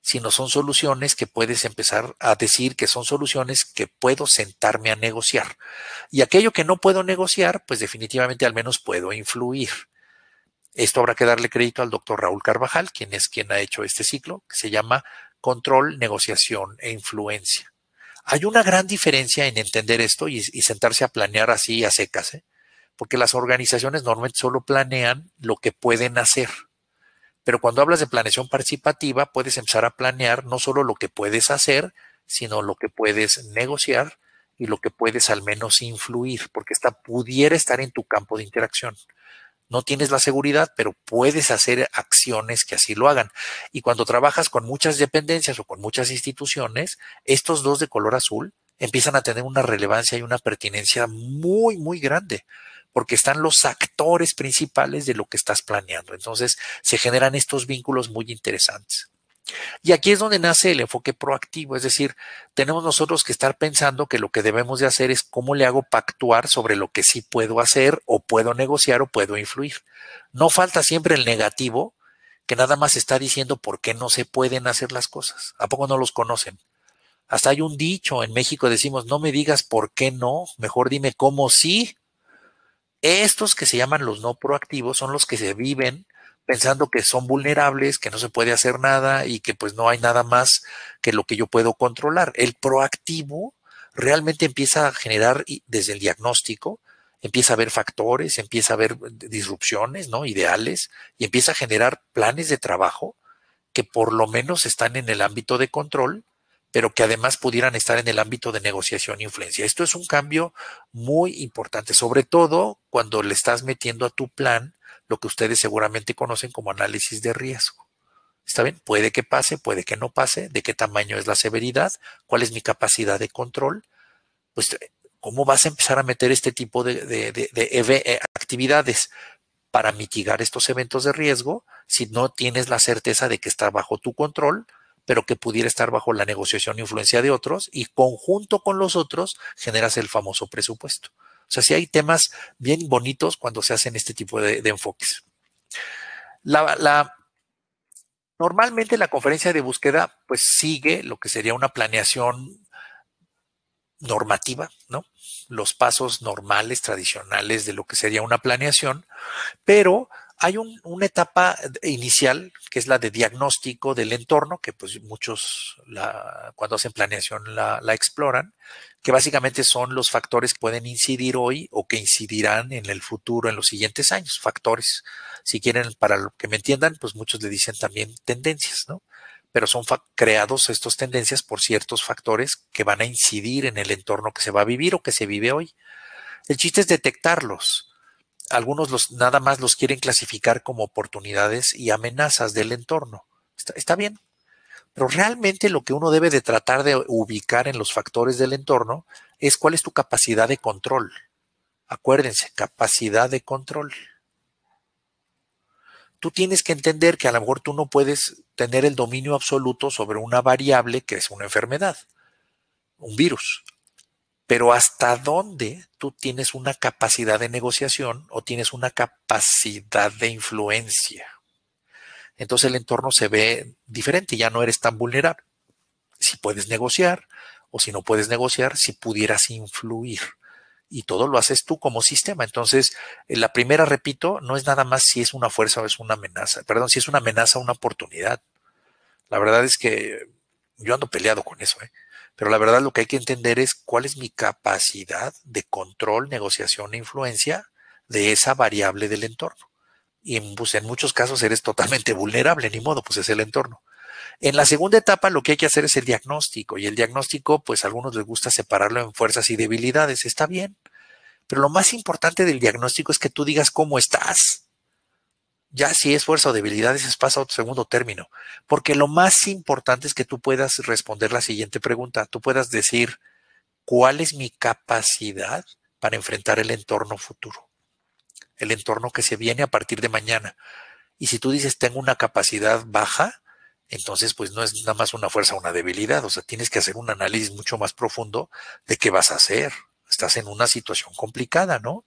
sino son soluciones que puedes empezar a decir que son soluciones que puedo sentarme a negociar. Y aquello que no puedo negociar, pues definitivamente al menos puedo influir. Esto habrá que darle crédito al doctor Raúl Carvajal, quien es quien ha hecho este ciclo, que se llama Control, Negociación e Influencia. Hay una gran diferencia en entender esto y, sentarse a planear así a secas, ¿eh? porque las organizaciones normalmente solo planean lo que pueden hacer. Pero cuando hablas de planeación participativa, puedes empezar a planear no solo lo que puedes hacer, sino lo que puedes negociar y lo que puedes al menos influir, porque esta pudiera estar en tu campo de interacción. No tienes la seguridad, pero puedes hacer acciones que así lo hagan. Y cuando trabajas con muchas dependencias o con muchas instituciones, estos dos de color azul empiezan a tener una relevancia y una pertinencia muy, muy grande, porque están los actores principales de lo que estás planeando. Entonces se generan estos vínculos muy interesantes. Y aquí es donde nace el enfoque proactivo, es decir, tenemos nosotros que estar pensando que lo que debemos de hacer es cómo le hago pactuar sobre lo que sí puedo hacer o puedo negociar o puedo influir. No falta siempre el negativo que nada más está diciendo por qué no se pueden hacer las cosas. ¿A poco no los conocen? Hasta hay un dicho en México, decimos, no me digas por qué no, mejor dime cómo sí. Estos que se llaman los no proactivos son los que se viven pensando que son vulnerables, que no se puede hacer nada y que pues no hay nada más que lo que yo puedo controlar. El proactivo realmente empieza a generar desde el diagnóstico, empieza a ver factores, empieza a ver eh, disrupciones, ¿no? Ideales y empieza a generar planes de trabajo que por lo menos están en el ámbito de control, pero que además pudieran estar en el ámbito de negociación e influencia. Esto es un cambio muy importante, sobre todo cuando le estás metiendo a tu plan lo que ustedes seguramente conocen como análisis de riesgo. ¿Está bien? Puede que pase, puede que no pase, de qué tamaño es la severidad, cuál es mi capacidad de control. Pues, ¿cómo vas a empezar a meter este tipo de, eh, actividades para mitigar estos eventos de riesgo si no tienes la certeza de que está bajo tu control? pero que pudiera estar bajo la negociación e influencia de otros y conjunto con los otros generas el famoso presupuesto. O sea, sí hay temas bien bonitos cuando se hacen este tipo de, enfoques. normalmente la conferencia de búsqueda pues sigue lo que sería una planeación normativa, ¿no? Los pasos normales, tradicionales de lo que sería una planeación, pero hay una etapa inicial que es la de diagnóstico del entorno, que pues muchos cuando hacen planeación la exploran, que básicamente son los factores que pueden incidir hoy o que incidirán en el futuro, en los siguientes años, factores. Si quieren, para lo que me entiendan, pues muchos le dicen también tendencias, ¿no? Pero son creados estos tendencias por ciertos factores que van a incidir en el entorno que se va a vivir o que se vive hoy. El chiste es detectarlos. Algunos los, nada más los quieren clasificar como oportunidades y amenazas del entorno. está bien, pero realmente lo que uno debe de tratar de ubicar en los factores del entorno es cuál es tu capacidad de control. Acuérdense, capacidad de control. Tú tienes que entender que a lo mejor tú no puedes tener el dominio absoluto sobre una variable que es una enfermedad, un virus. Pero hasta dónde tú tienes una capacidad de negociación o tienes una capacidad de influencia entonces el entorno se ve diferente, ya no eres tan vulnerable. Si puedes negociar o si no puedes negociar, si pudieras influir. Y todo lo haces tú como sistema. Entonces, eh, la primera, repito, no es nada más si es una fuerza o es una amenaza. Perdón, si es una amenaza, o una oportunidad. La verdad es que yo ando peleado con eso, ¿eh? pero la verdad lo que hay que entender es cuál es mi capacidad de control, negociación e influencia de esa variable del entorno y pues, en, muchos casos eres totalmente vulnerable, ni modo, pues es el entorno. En la segunda etapa lo que hay que hacer es el diagnóstico y el diagnóstico pues a algunos les gusta separarlo en fuerzas y debilidades, está bien, pero lo más importante del diagnóstico es que tú digas cómo estás. Ya si es fuerza o debilidades es pasa a otro segundo término, porque lo más importante es que tú puedas responder la siguiente pregunta, tú puedas decir cuál es mi capacidad para enfrentar el entorno futuro el entorno que se viene a partir de mañana. Y si tú dices tengo una capacidad baja, entonces pues no es nada más una fuerza o una debilidad, o sea, tienes que hacer un análisis mucho más profundo de qué vas a hacer. Estás en una situación complicada, ¿no?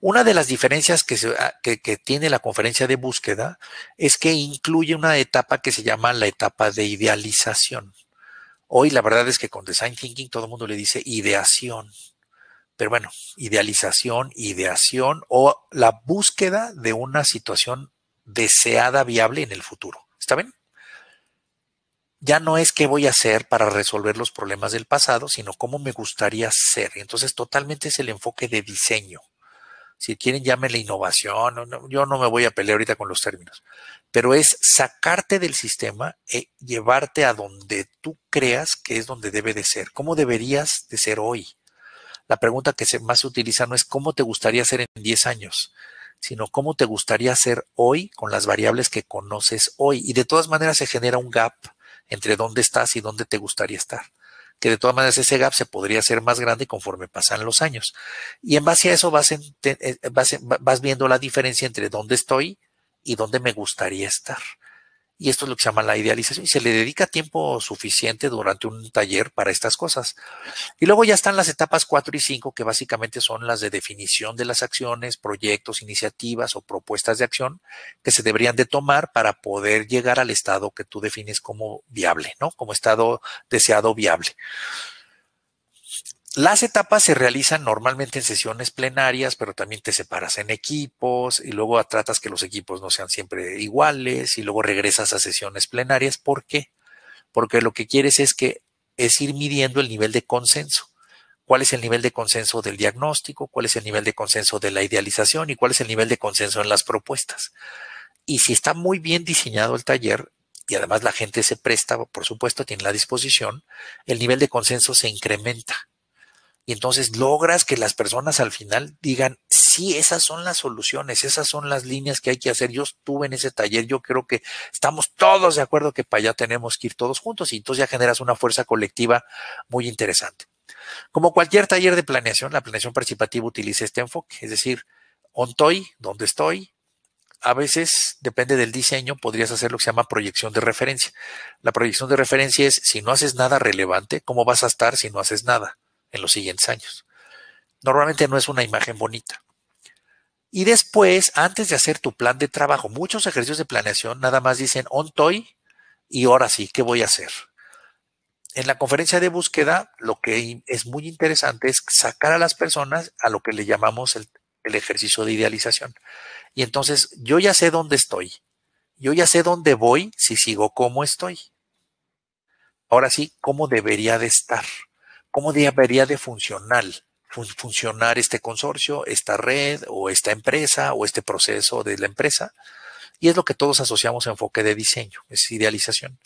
Una de las diferencias que, ah, que, que, tiene la conferencia de búsqueda es que incluye una etapa que se llama la etapa de idealización. Hoy la verdad es que con Design Thinking todo el mundo le dice ideación. Pero bueno, idealización, ideación o la búsqueda de una situación deseada, viable en el futuro. ¿Está bien? Ya no es qué voy a hacer para resolver los problemas del pasado, sino cómo me gustaría ser. Entonces, totalmente es el enfoque de diseño. Si quieren, la innovación. yo no me voy a pelear ahorita con los términos. Pero es sacarte del sistema y eh, llevarte a donde tú creas que es donde debe de ser. ¿Cómo deberías de ser hoy? la pregunta que más se utiliza no es cómo te gustaría ser en 10 años, sino cómo te gustaría ser hoy con las variables que conoces hoy. Y de todas maneras se genera un gap entre dónde estás y dónde te gustaría estar. Que de todas maneras ese gap se podría hacer más grande conforme pasan los años. Y en base a eso vas, eh, vas viendo la diferencia entre dónde estoy y dónde me gustaría estar. Y esto es lo que se llama la idealización. Y se le dedica tiempo suficiente durante un taller para estas cosas. Y luego ya están las etapas 4 y 5, que básicamente son las de definición de las acciones, proyectos, iniciativas o propuestas de acción que se deberían de tomar para poder llegar al estado que tú defines como viable, ¿no? Como estado deseado viable. Las etapas se realizan normalmente en sesiones plenarias, pero también te separas en equipos y luego tratas que los equipos no sean siempre iguales y luego regresas a sesiones plenarias. ¿Por qué? Porque lo que quieres es que es ir midiendo el nivel de consenso. ¿Cuál es el nivel de consenso del diagnóstico? ¿Cuál es el nivel de consenso de la idealización? ¿Y cuál es el nivel de consenso en las propuestas? Y si está muy bien diseñado el taller, y además la gente se presta, por supuesto, tiene la disposición, el nivel de consenso se incrementa y entonces logras que las personas al final digan, sí, esas son las soluciones, esas son las líneas que hay que hacer. Yo estuve en ese taller, yo creo que estamos todos de acuerdo que para allá tenemos que ir todos juntos y entonces ya generas una fuerza colectiva muy interesante. Como cualquier taller de planeación, la planeación participativa utiliza este enfoque, es decir, ontoy, donde estoy, a veces, depende del diseño, podrías hacer lo que se llama proyección de referencia. La proyección de referencia es si no haces nada relevante, ¿cómo vas a estar si no haces nada? en los siguientes años. Normalmente no es una imagen bonita. Y después, antes de hacer tu plan de trabajo, muchos ejercicios de planeación nada más dicen on toy y ahora sí, ¿qué voy a hacer? En la conferencia de búsqueda, lo que es muy interesante es sacar a las personas a lo que le llamamos el, el ejercicio de idealización. Y entonces, yo ya sé dónde estoy, yo ya sé dónde voy si sigo como estoy. Ahora sí, ¿cómo debería de estar? cómo debería de funcionar, funcionar este consorcio, esta red o esta empresa o este proceso de la empresa. Y es lo que todos asociamos enfoque de diseño, es idealización.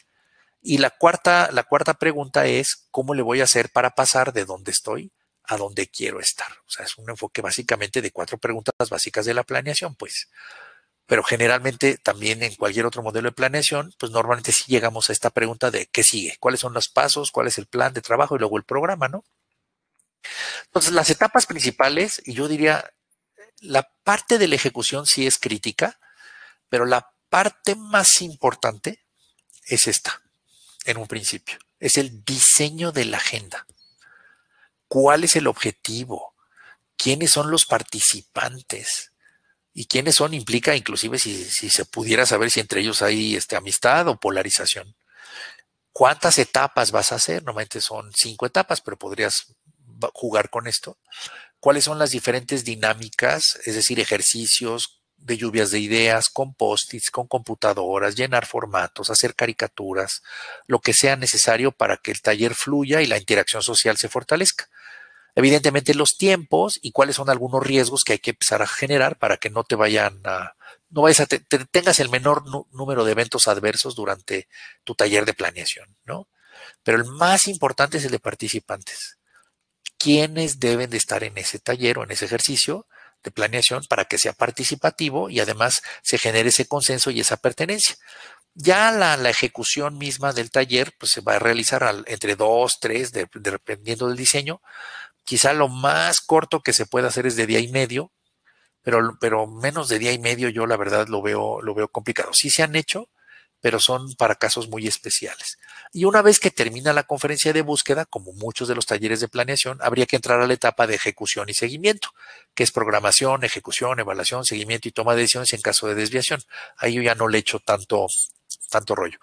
Y la cuarta, la cuarta pregunta es, ¿cómo le voy a hacer para pasar de donde estoy a donde quiero estar? O sea, es un enfoque básicamente de cuatro preguntas básicas de la planeación, pues pero generalmente también en cualquier otro modelo de planeación, pues normalmente sí llegamos a esta pregunta de qué sigue, cuáles son los pasos, cuál es el plan de trabajo y luego el programa, ¿no? Entonces, las etapas principales, y yo diría, la parte de la ejecución sí es crítica, pero la parte más importante es esta, en un principio, es el diseño de la agenda. ¿Cuál es el objetivo? ¿Quiénes son los participantes? y quiénes son implica inclusive si, se pudiera saber si entre ellos hay este, amistad o polarización. ¿Cuántas etapas vas a hacer? Normalmente son cinco etapas, pero podrías jugar con esto. ¿Cuáles son las diferentes dinámicas? Es decir, ejercicios de lluvias de ideas, con post-its, con computadoras, llenar formatos, hacer caricaturas, lo que sea necesario para que el taller fluya y la interacción social se fortalezca evidentemente los tiempos y cuáles son algunos riesgos que hay que empezar a generar para que no te vayan a, no vayas a, tengas el menor número de eventos adversos durante tu taller de planeación, ¿no? Pero el más importante es el de participantes. ¿Quiénes deben de estar en ese taller o en ese ejercicio de planeación para que sea participativo y además se genere ese consenso y esa pertenencia? Ya la, ejecución misma del taller pues, se va a realizar entre dos, tres, dependiendo del diseño, Quizá lo más corto que se pueda hacer es de día y medio, pero, pero menos de día y medio yo la verdad lo veo, lo veo complicado. Sí se han hecho, pero son para casos muy especiales. Y una vez que termina la conferencia de búsqueda, como muchos de los talleres de planeación, habría que entrar a la etapa de ejecución y seguimiento, que es programación, ejecución, evaluación, seguimiento y toma de decisiones en caso de desviación. Ahí yo ya no le echo tanto, tanto rollo.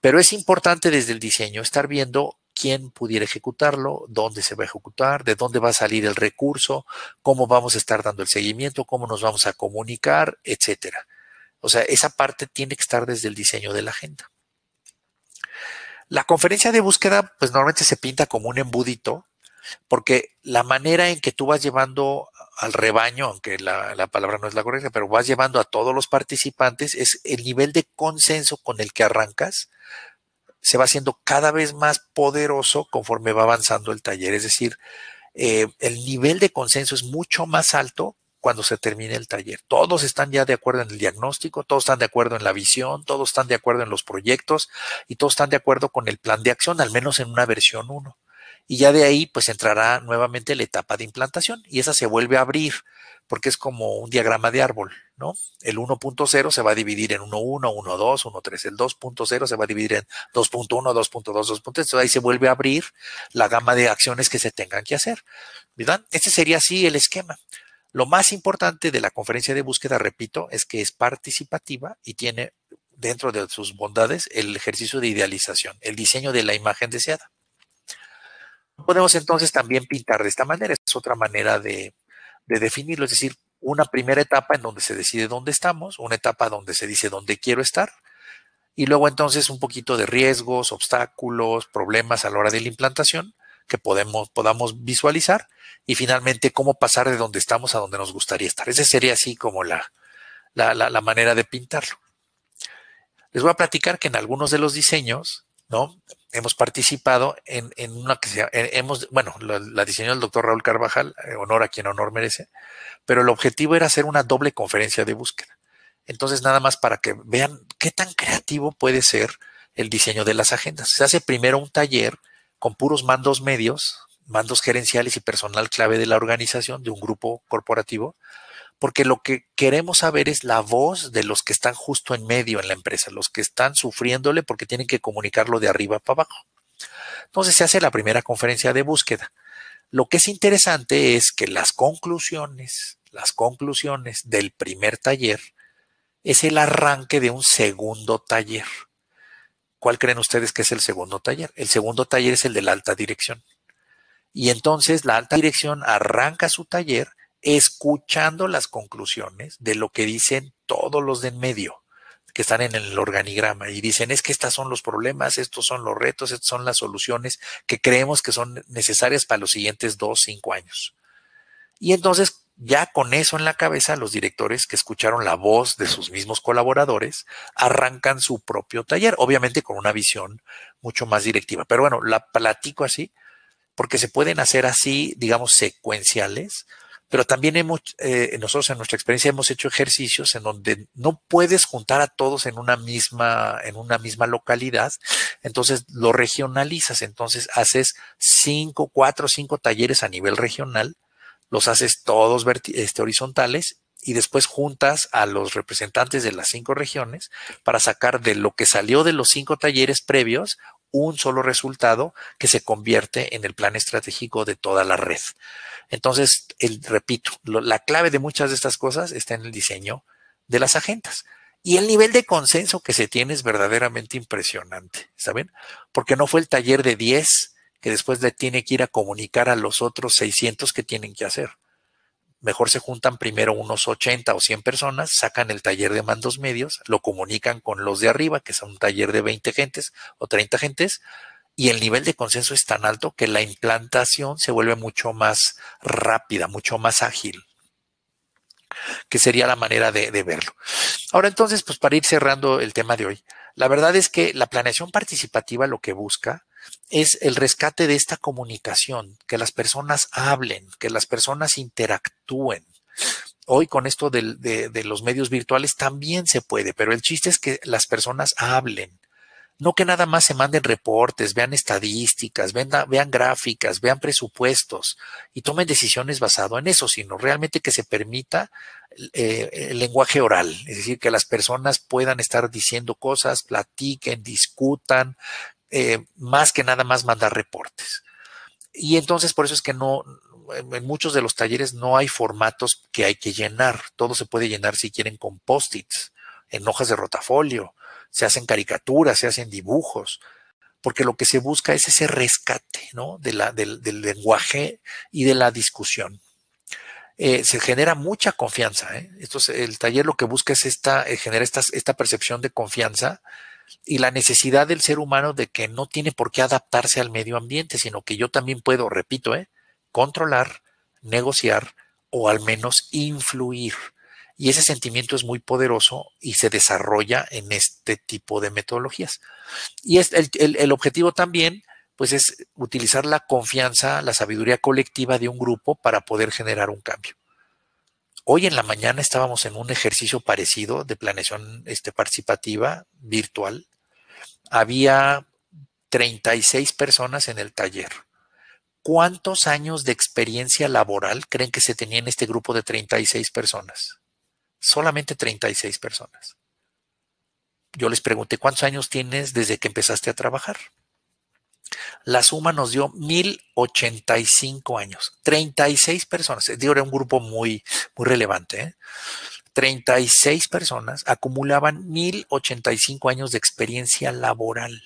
Pero es importante desde el diseño estar viendo quién pudiera ejecutarlo, dónde se va a ejecutar, de dónde va a salir el recurso, cómo vamos a estar dando el seguimiento, cómo nos vamos a comunicar, etcétera. O sea, esa parte tiene que estar desde el diseño de la agenda. La conferencia de búsqueda, pues normalmente se pinta como un embudito, porque la manera en que tú vas llevando al rebaño, aunque la, la, palabra no es la correcta, pero vas llevando a todos los participantes, es el nivel de consenso con el que arrancas se va haciendo cada vez más poderoso conforme va avanzando el taller. Es decir, eh, el nivel de consenso es mucho más alto cuando se termine el taller. Todos están ya de acuerdo en el diagnóstico, todos están de acuerdo en la visión, todos están de acuerdo en los proyectos y todos están de acuerdo con el plan de acción, al menos en una versión 1. Y ya de ahí pues entrará nuevamente la etapa de implantación y esa se vuelve a abrir porque es como un diagrama de árbol. El 1.0 se va a dividir en 1.1, 1.2, 1.3. El 2.0 se va a dividir en 2.1, 2.2, 2.3. ahí se vuelve a abrir la gama de acciones que se tengan que hacer. ¿Verdad? Este sería así el esquema. Lo más importante de la conferencia de búsqueda, repito, es que es participativa y tiene dentro de sus bondades el ejercicio de idealización, el diseño de la imagen deseada. Podemos entonces también pintar de esta manera, es otra manera de, de definirlo, es decir, una primera etapa en donde se decide dónde estamos, una etapa donde se dice dónde quiero estar, y luego entonces un poquito de riesgos, obstáculos, problemas a la hora de la implantación que podamos visualizar y finalmente cómo pasar de donde estamos a donde nos gustaría estar. Esa sería así como la, la manera de pintarlo. Les voy a platicar que en algunos de los diseños, ¿no? hemos participado en, una que se en, eh, hemos, bueno, la, la, diseñó el doctor Raúl Carvajal, eh, honor a quien honor merece, pero el objetivo era hacer una doble conferencia de búsqueda. Entonces, nada más para que vean qué tan creativo puede ser el diseño de las agendas. Se hace primero un taller con puros mandos medios, mandos gerenciales y personal clave de la organización, de un grupo corporativo, porque lo que queremos saber es la voz de los que están justo en medio en la empresa, los que están sufriéndole porque tienen que comunicarlo de arriba para abajo. Entonces se hace la primera conferencia de búsqueda. Lo que es interesante es que las conclusiones, las conclusiones del primer taller es el arranque de un segundo taller. ¿Cuál creen ustedes que es el segundo taller? El segundo taller es el de la alta dirección. Y entonces la alta dirección arranca su taller escuchando las conclusiones de lo que dicen todos los de en medio que están en el organigrama y dicen es que estos son los problemas, estos son los retos, estas son las soluciones que creemos que son necesarias para los siguientes dos, cinco años. Y entonces ya con eso en la cabeza, los directores que escucharon la voz de sus mismos colaboradores arrancan su propio taller, obviamente con una visión mucho más directiva. Pero bueno, la platico así porque se pueden hacer así, digamos, secuenciales pero también hemos, eh, nosotros en nuestra experiencia hemos hecho ejercicios en donde no puedes juntar a todos en una misma, en una misma localidad. Entonces lo regionalizas. Entonces haces cinco, cuatro, cinco talleres a nivel regional. Los haces todos este, horizontales y después juntas a los representantes de las cinco regiones para sacar de lo que salió de los cinco talleres previos un solo resultado que se convierte en el plan estratégico de toda la red. Entonces, el, repito, la clave de muchas de estas cosas está en el diseño de las agendas. Y el nivel de consenso que se tiene es verdaderamente impresionante, ¿saben? Porque no fue el taller de 10 que después le tiene que ir a comunicar a los otros 600 que tienen que hacer. Mejor se juntan primero unos 80 o 100 personas, sacan el taller de mandos medios, lo comunican con los de arriba, que son un taller de 20 gentes o 30 gentes, y el nivel de consenso es tan alto que la implantación se vuelve mucho más rápida, mucho más ágil, que sería la manera de, verlo. Ahora entonces, pues para ir cerrando el tema de hoy, la verdad es que la planeación participativa lo que busca es el rescate de esta comunicación, que las personas hablen, que las personas interactúen. Hoy con esto de los medios virtuales también se puede, pero el chiste es que las personas hablen, no que nada más se manden reportes, vean estadísticas, vean, vean gráficas, vean presupuestos y tomen decisiones basado en eso, sino realmente que se permita eh, el lenguaje oral, es decir, que las personas puedan estar diciendo cosas, platiquen, discutan, eh, más que nada más mandar reportes. Y entonces por eso es que no, en muchos de los talleres no hay formatos que hay que llenar. Todo se puede llenar si quieren con post-its, en hojas de rotafolio, se hacen caricaturas, se hacen dibujos, porque lo que se busca es ese rescate ¿no? del, lenguaje y de la discusión. Eh, se genera mucha confianza. ¿eh? Entonces, el taller lo que busca es esta, eh, genera esta, percepción de confianza y la necesidad del ser humano de que no tiene por qué adaptarse al medio ambiente, sino que yo también puedo, repito, controlar, negociar o al menos influir y ese sentimiento es muy poderoso y se desarrolla en este tipo de metodologías. Y el, objetivo también, pues es utilizar la confianza, la sabiduría colectiva de un grupo para poder generar un cambio. Hoy en la mañana estábamos en un ejercicio parecido de planeación este, participativa virtual. Había 36 personas en el taller. ¿Cuántos años de experiencia laboral creen que se tenía en este grupo de 36 personas? solamente 36 personas. Yo les pregunté, ¿cuántos años tienes desde que empezaste a trabajar? La suma nos dio 1085 años, 36 personas. Digo, era un grupo muy, muy relevante. 36 ¿eh? personas acumulaban 1085 años de experiencia laboral.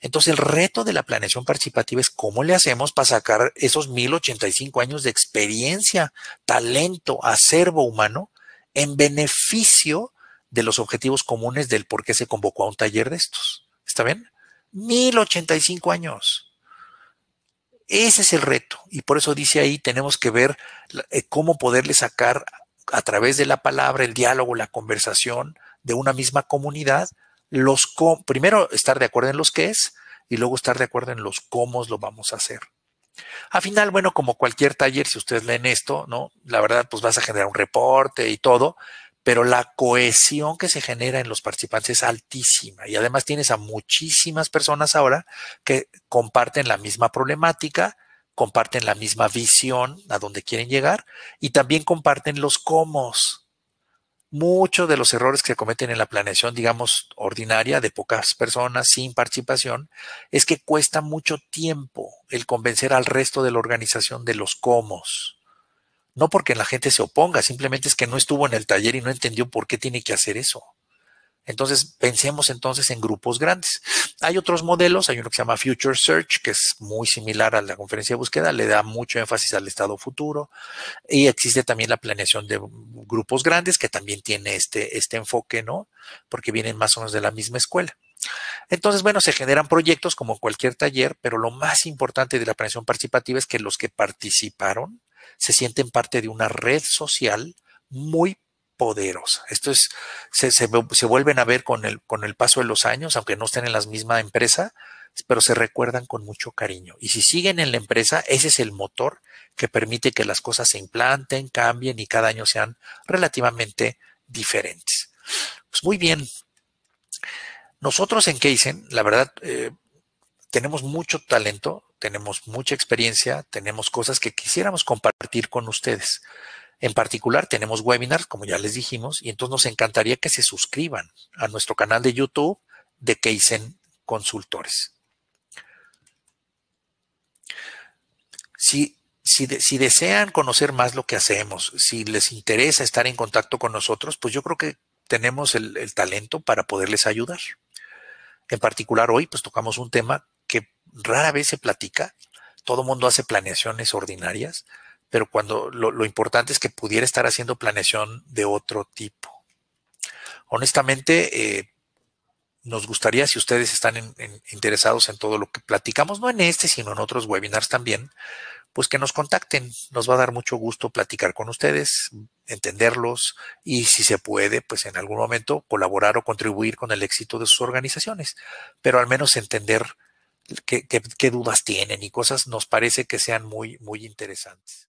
Entonces, el reto de la planeación participativa es cómo le hacemos para sacar esos 1085 años de experiencia, talento, acervo humano en beneficio de los objetivos comunes del por qué se convocó a un taller de estos. ¿Está bien? 1085 años. Ese es el reto. Y por eso dice ahí, tenemos que ver eh, cómo poderle sacar a través de la palabra, el diálogo, la conversación de una misma comunidad, los primero estar de acuerdo en los qué es y luego estar de acuerdo en los cómo lo vamos a hacer. Al final, bueno, como cualquier taller, si ustedes leen esto, ¿no? La verdad, pues vas a generar un reporte y todo, pero la cohesión que se genera en los participantes es altísima y además tienes a muchísimas personas ahora que comparten la misma problemática, comparten la misma visión a donde quieren llegar y también comparten los cómo. Muchos de los errores que se cometen en la planeación, digamos, ordinaria de pocas personas sin participación, es que cuesta mucho tiempo el convencer al resto de la organización de los cómo. No porque la gente se oponga, simplemente es que no estuvo en el taller y no entendió por qué tiene que hacer eso. Entonces, pensemos entonces en grupos grandes. Hay otros modelos, hay uno que se llama Future Search, que es muy similar a la conferencia de búsqueda, le da mucho énfasis al estado futuro. Y existe también la planeación de grupos grandes, que también tiene este, este enfoque, ¿no? Porque vienen más o menos de la misma escuela. Entonces, bueno, se generan proyectos como cualquier taller, pero lo más importante de la planeación participativa es que los que participaron se sienten parte de una red social muy esto es, se, vuelven a ver con el, paso de los años, aunque no estén en la misma empresa, pero se recuerdan con mucho cariño. Y si siguen en la empresa, ese es el motor que permite que las cosas se implanten, cambien y cada año sean relativamente diferentes. Pues muy bien. Nosotros en Keisen, la verdad, eh, tenemos mucho talento, tenemos mucha experiencia, tenemos cosas que quisiéramos compartir con ustedes. En particular, tenemos webinars, como ya les dijimos, y entonces nos encantaría que se suscriban a nuestro canal de YouTube de Keisen Consultores. Si, desean conocer más lo que hacemos, si les interesa estar en contacto con nosotros, pues yo creo que tenemos el, el talento para poderles ayudar. En particular hoy, pues tocamos un tema que rara vez se platica. Todo mundo hace planeaciones ordinarias, pero cuando lo, importante es que pudiera estar haciendo planeación de otro tipo. Honestamente, eh, nos gustaría, si ustedes están interesados en todo lo que platicamos, no en este, sino en otros webinars también, pues que nos contacten. Nos va a dar mucho gusto platicar con ustedes, entenderlos y si se puede, pues en algún momento colaborar o contribuir con el éxito de sus organizaciones, pero al menos entender qué, dudas tienen y cosas nos parece que sean muy, muy interesantes.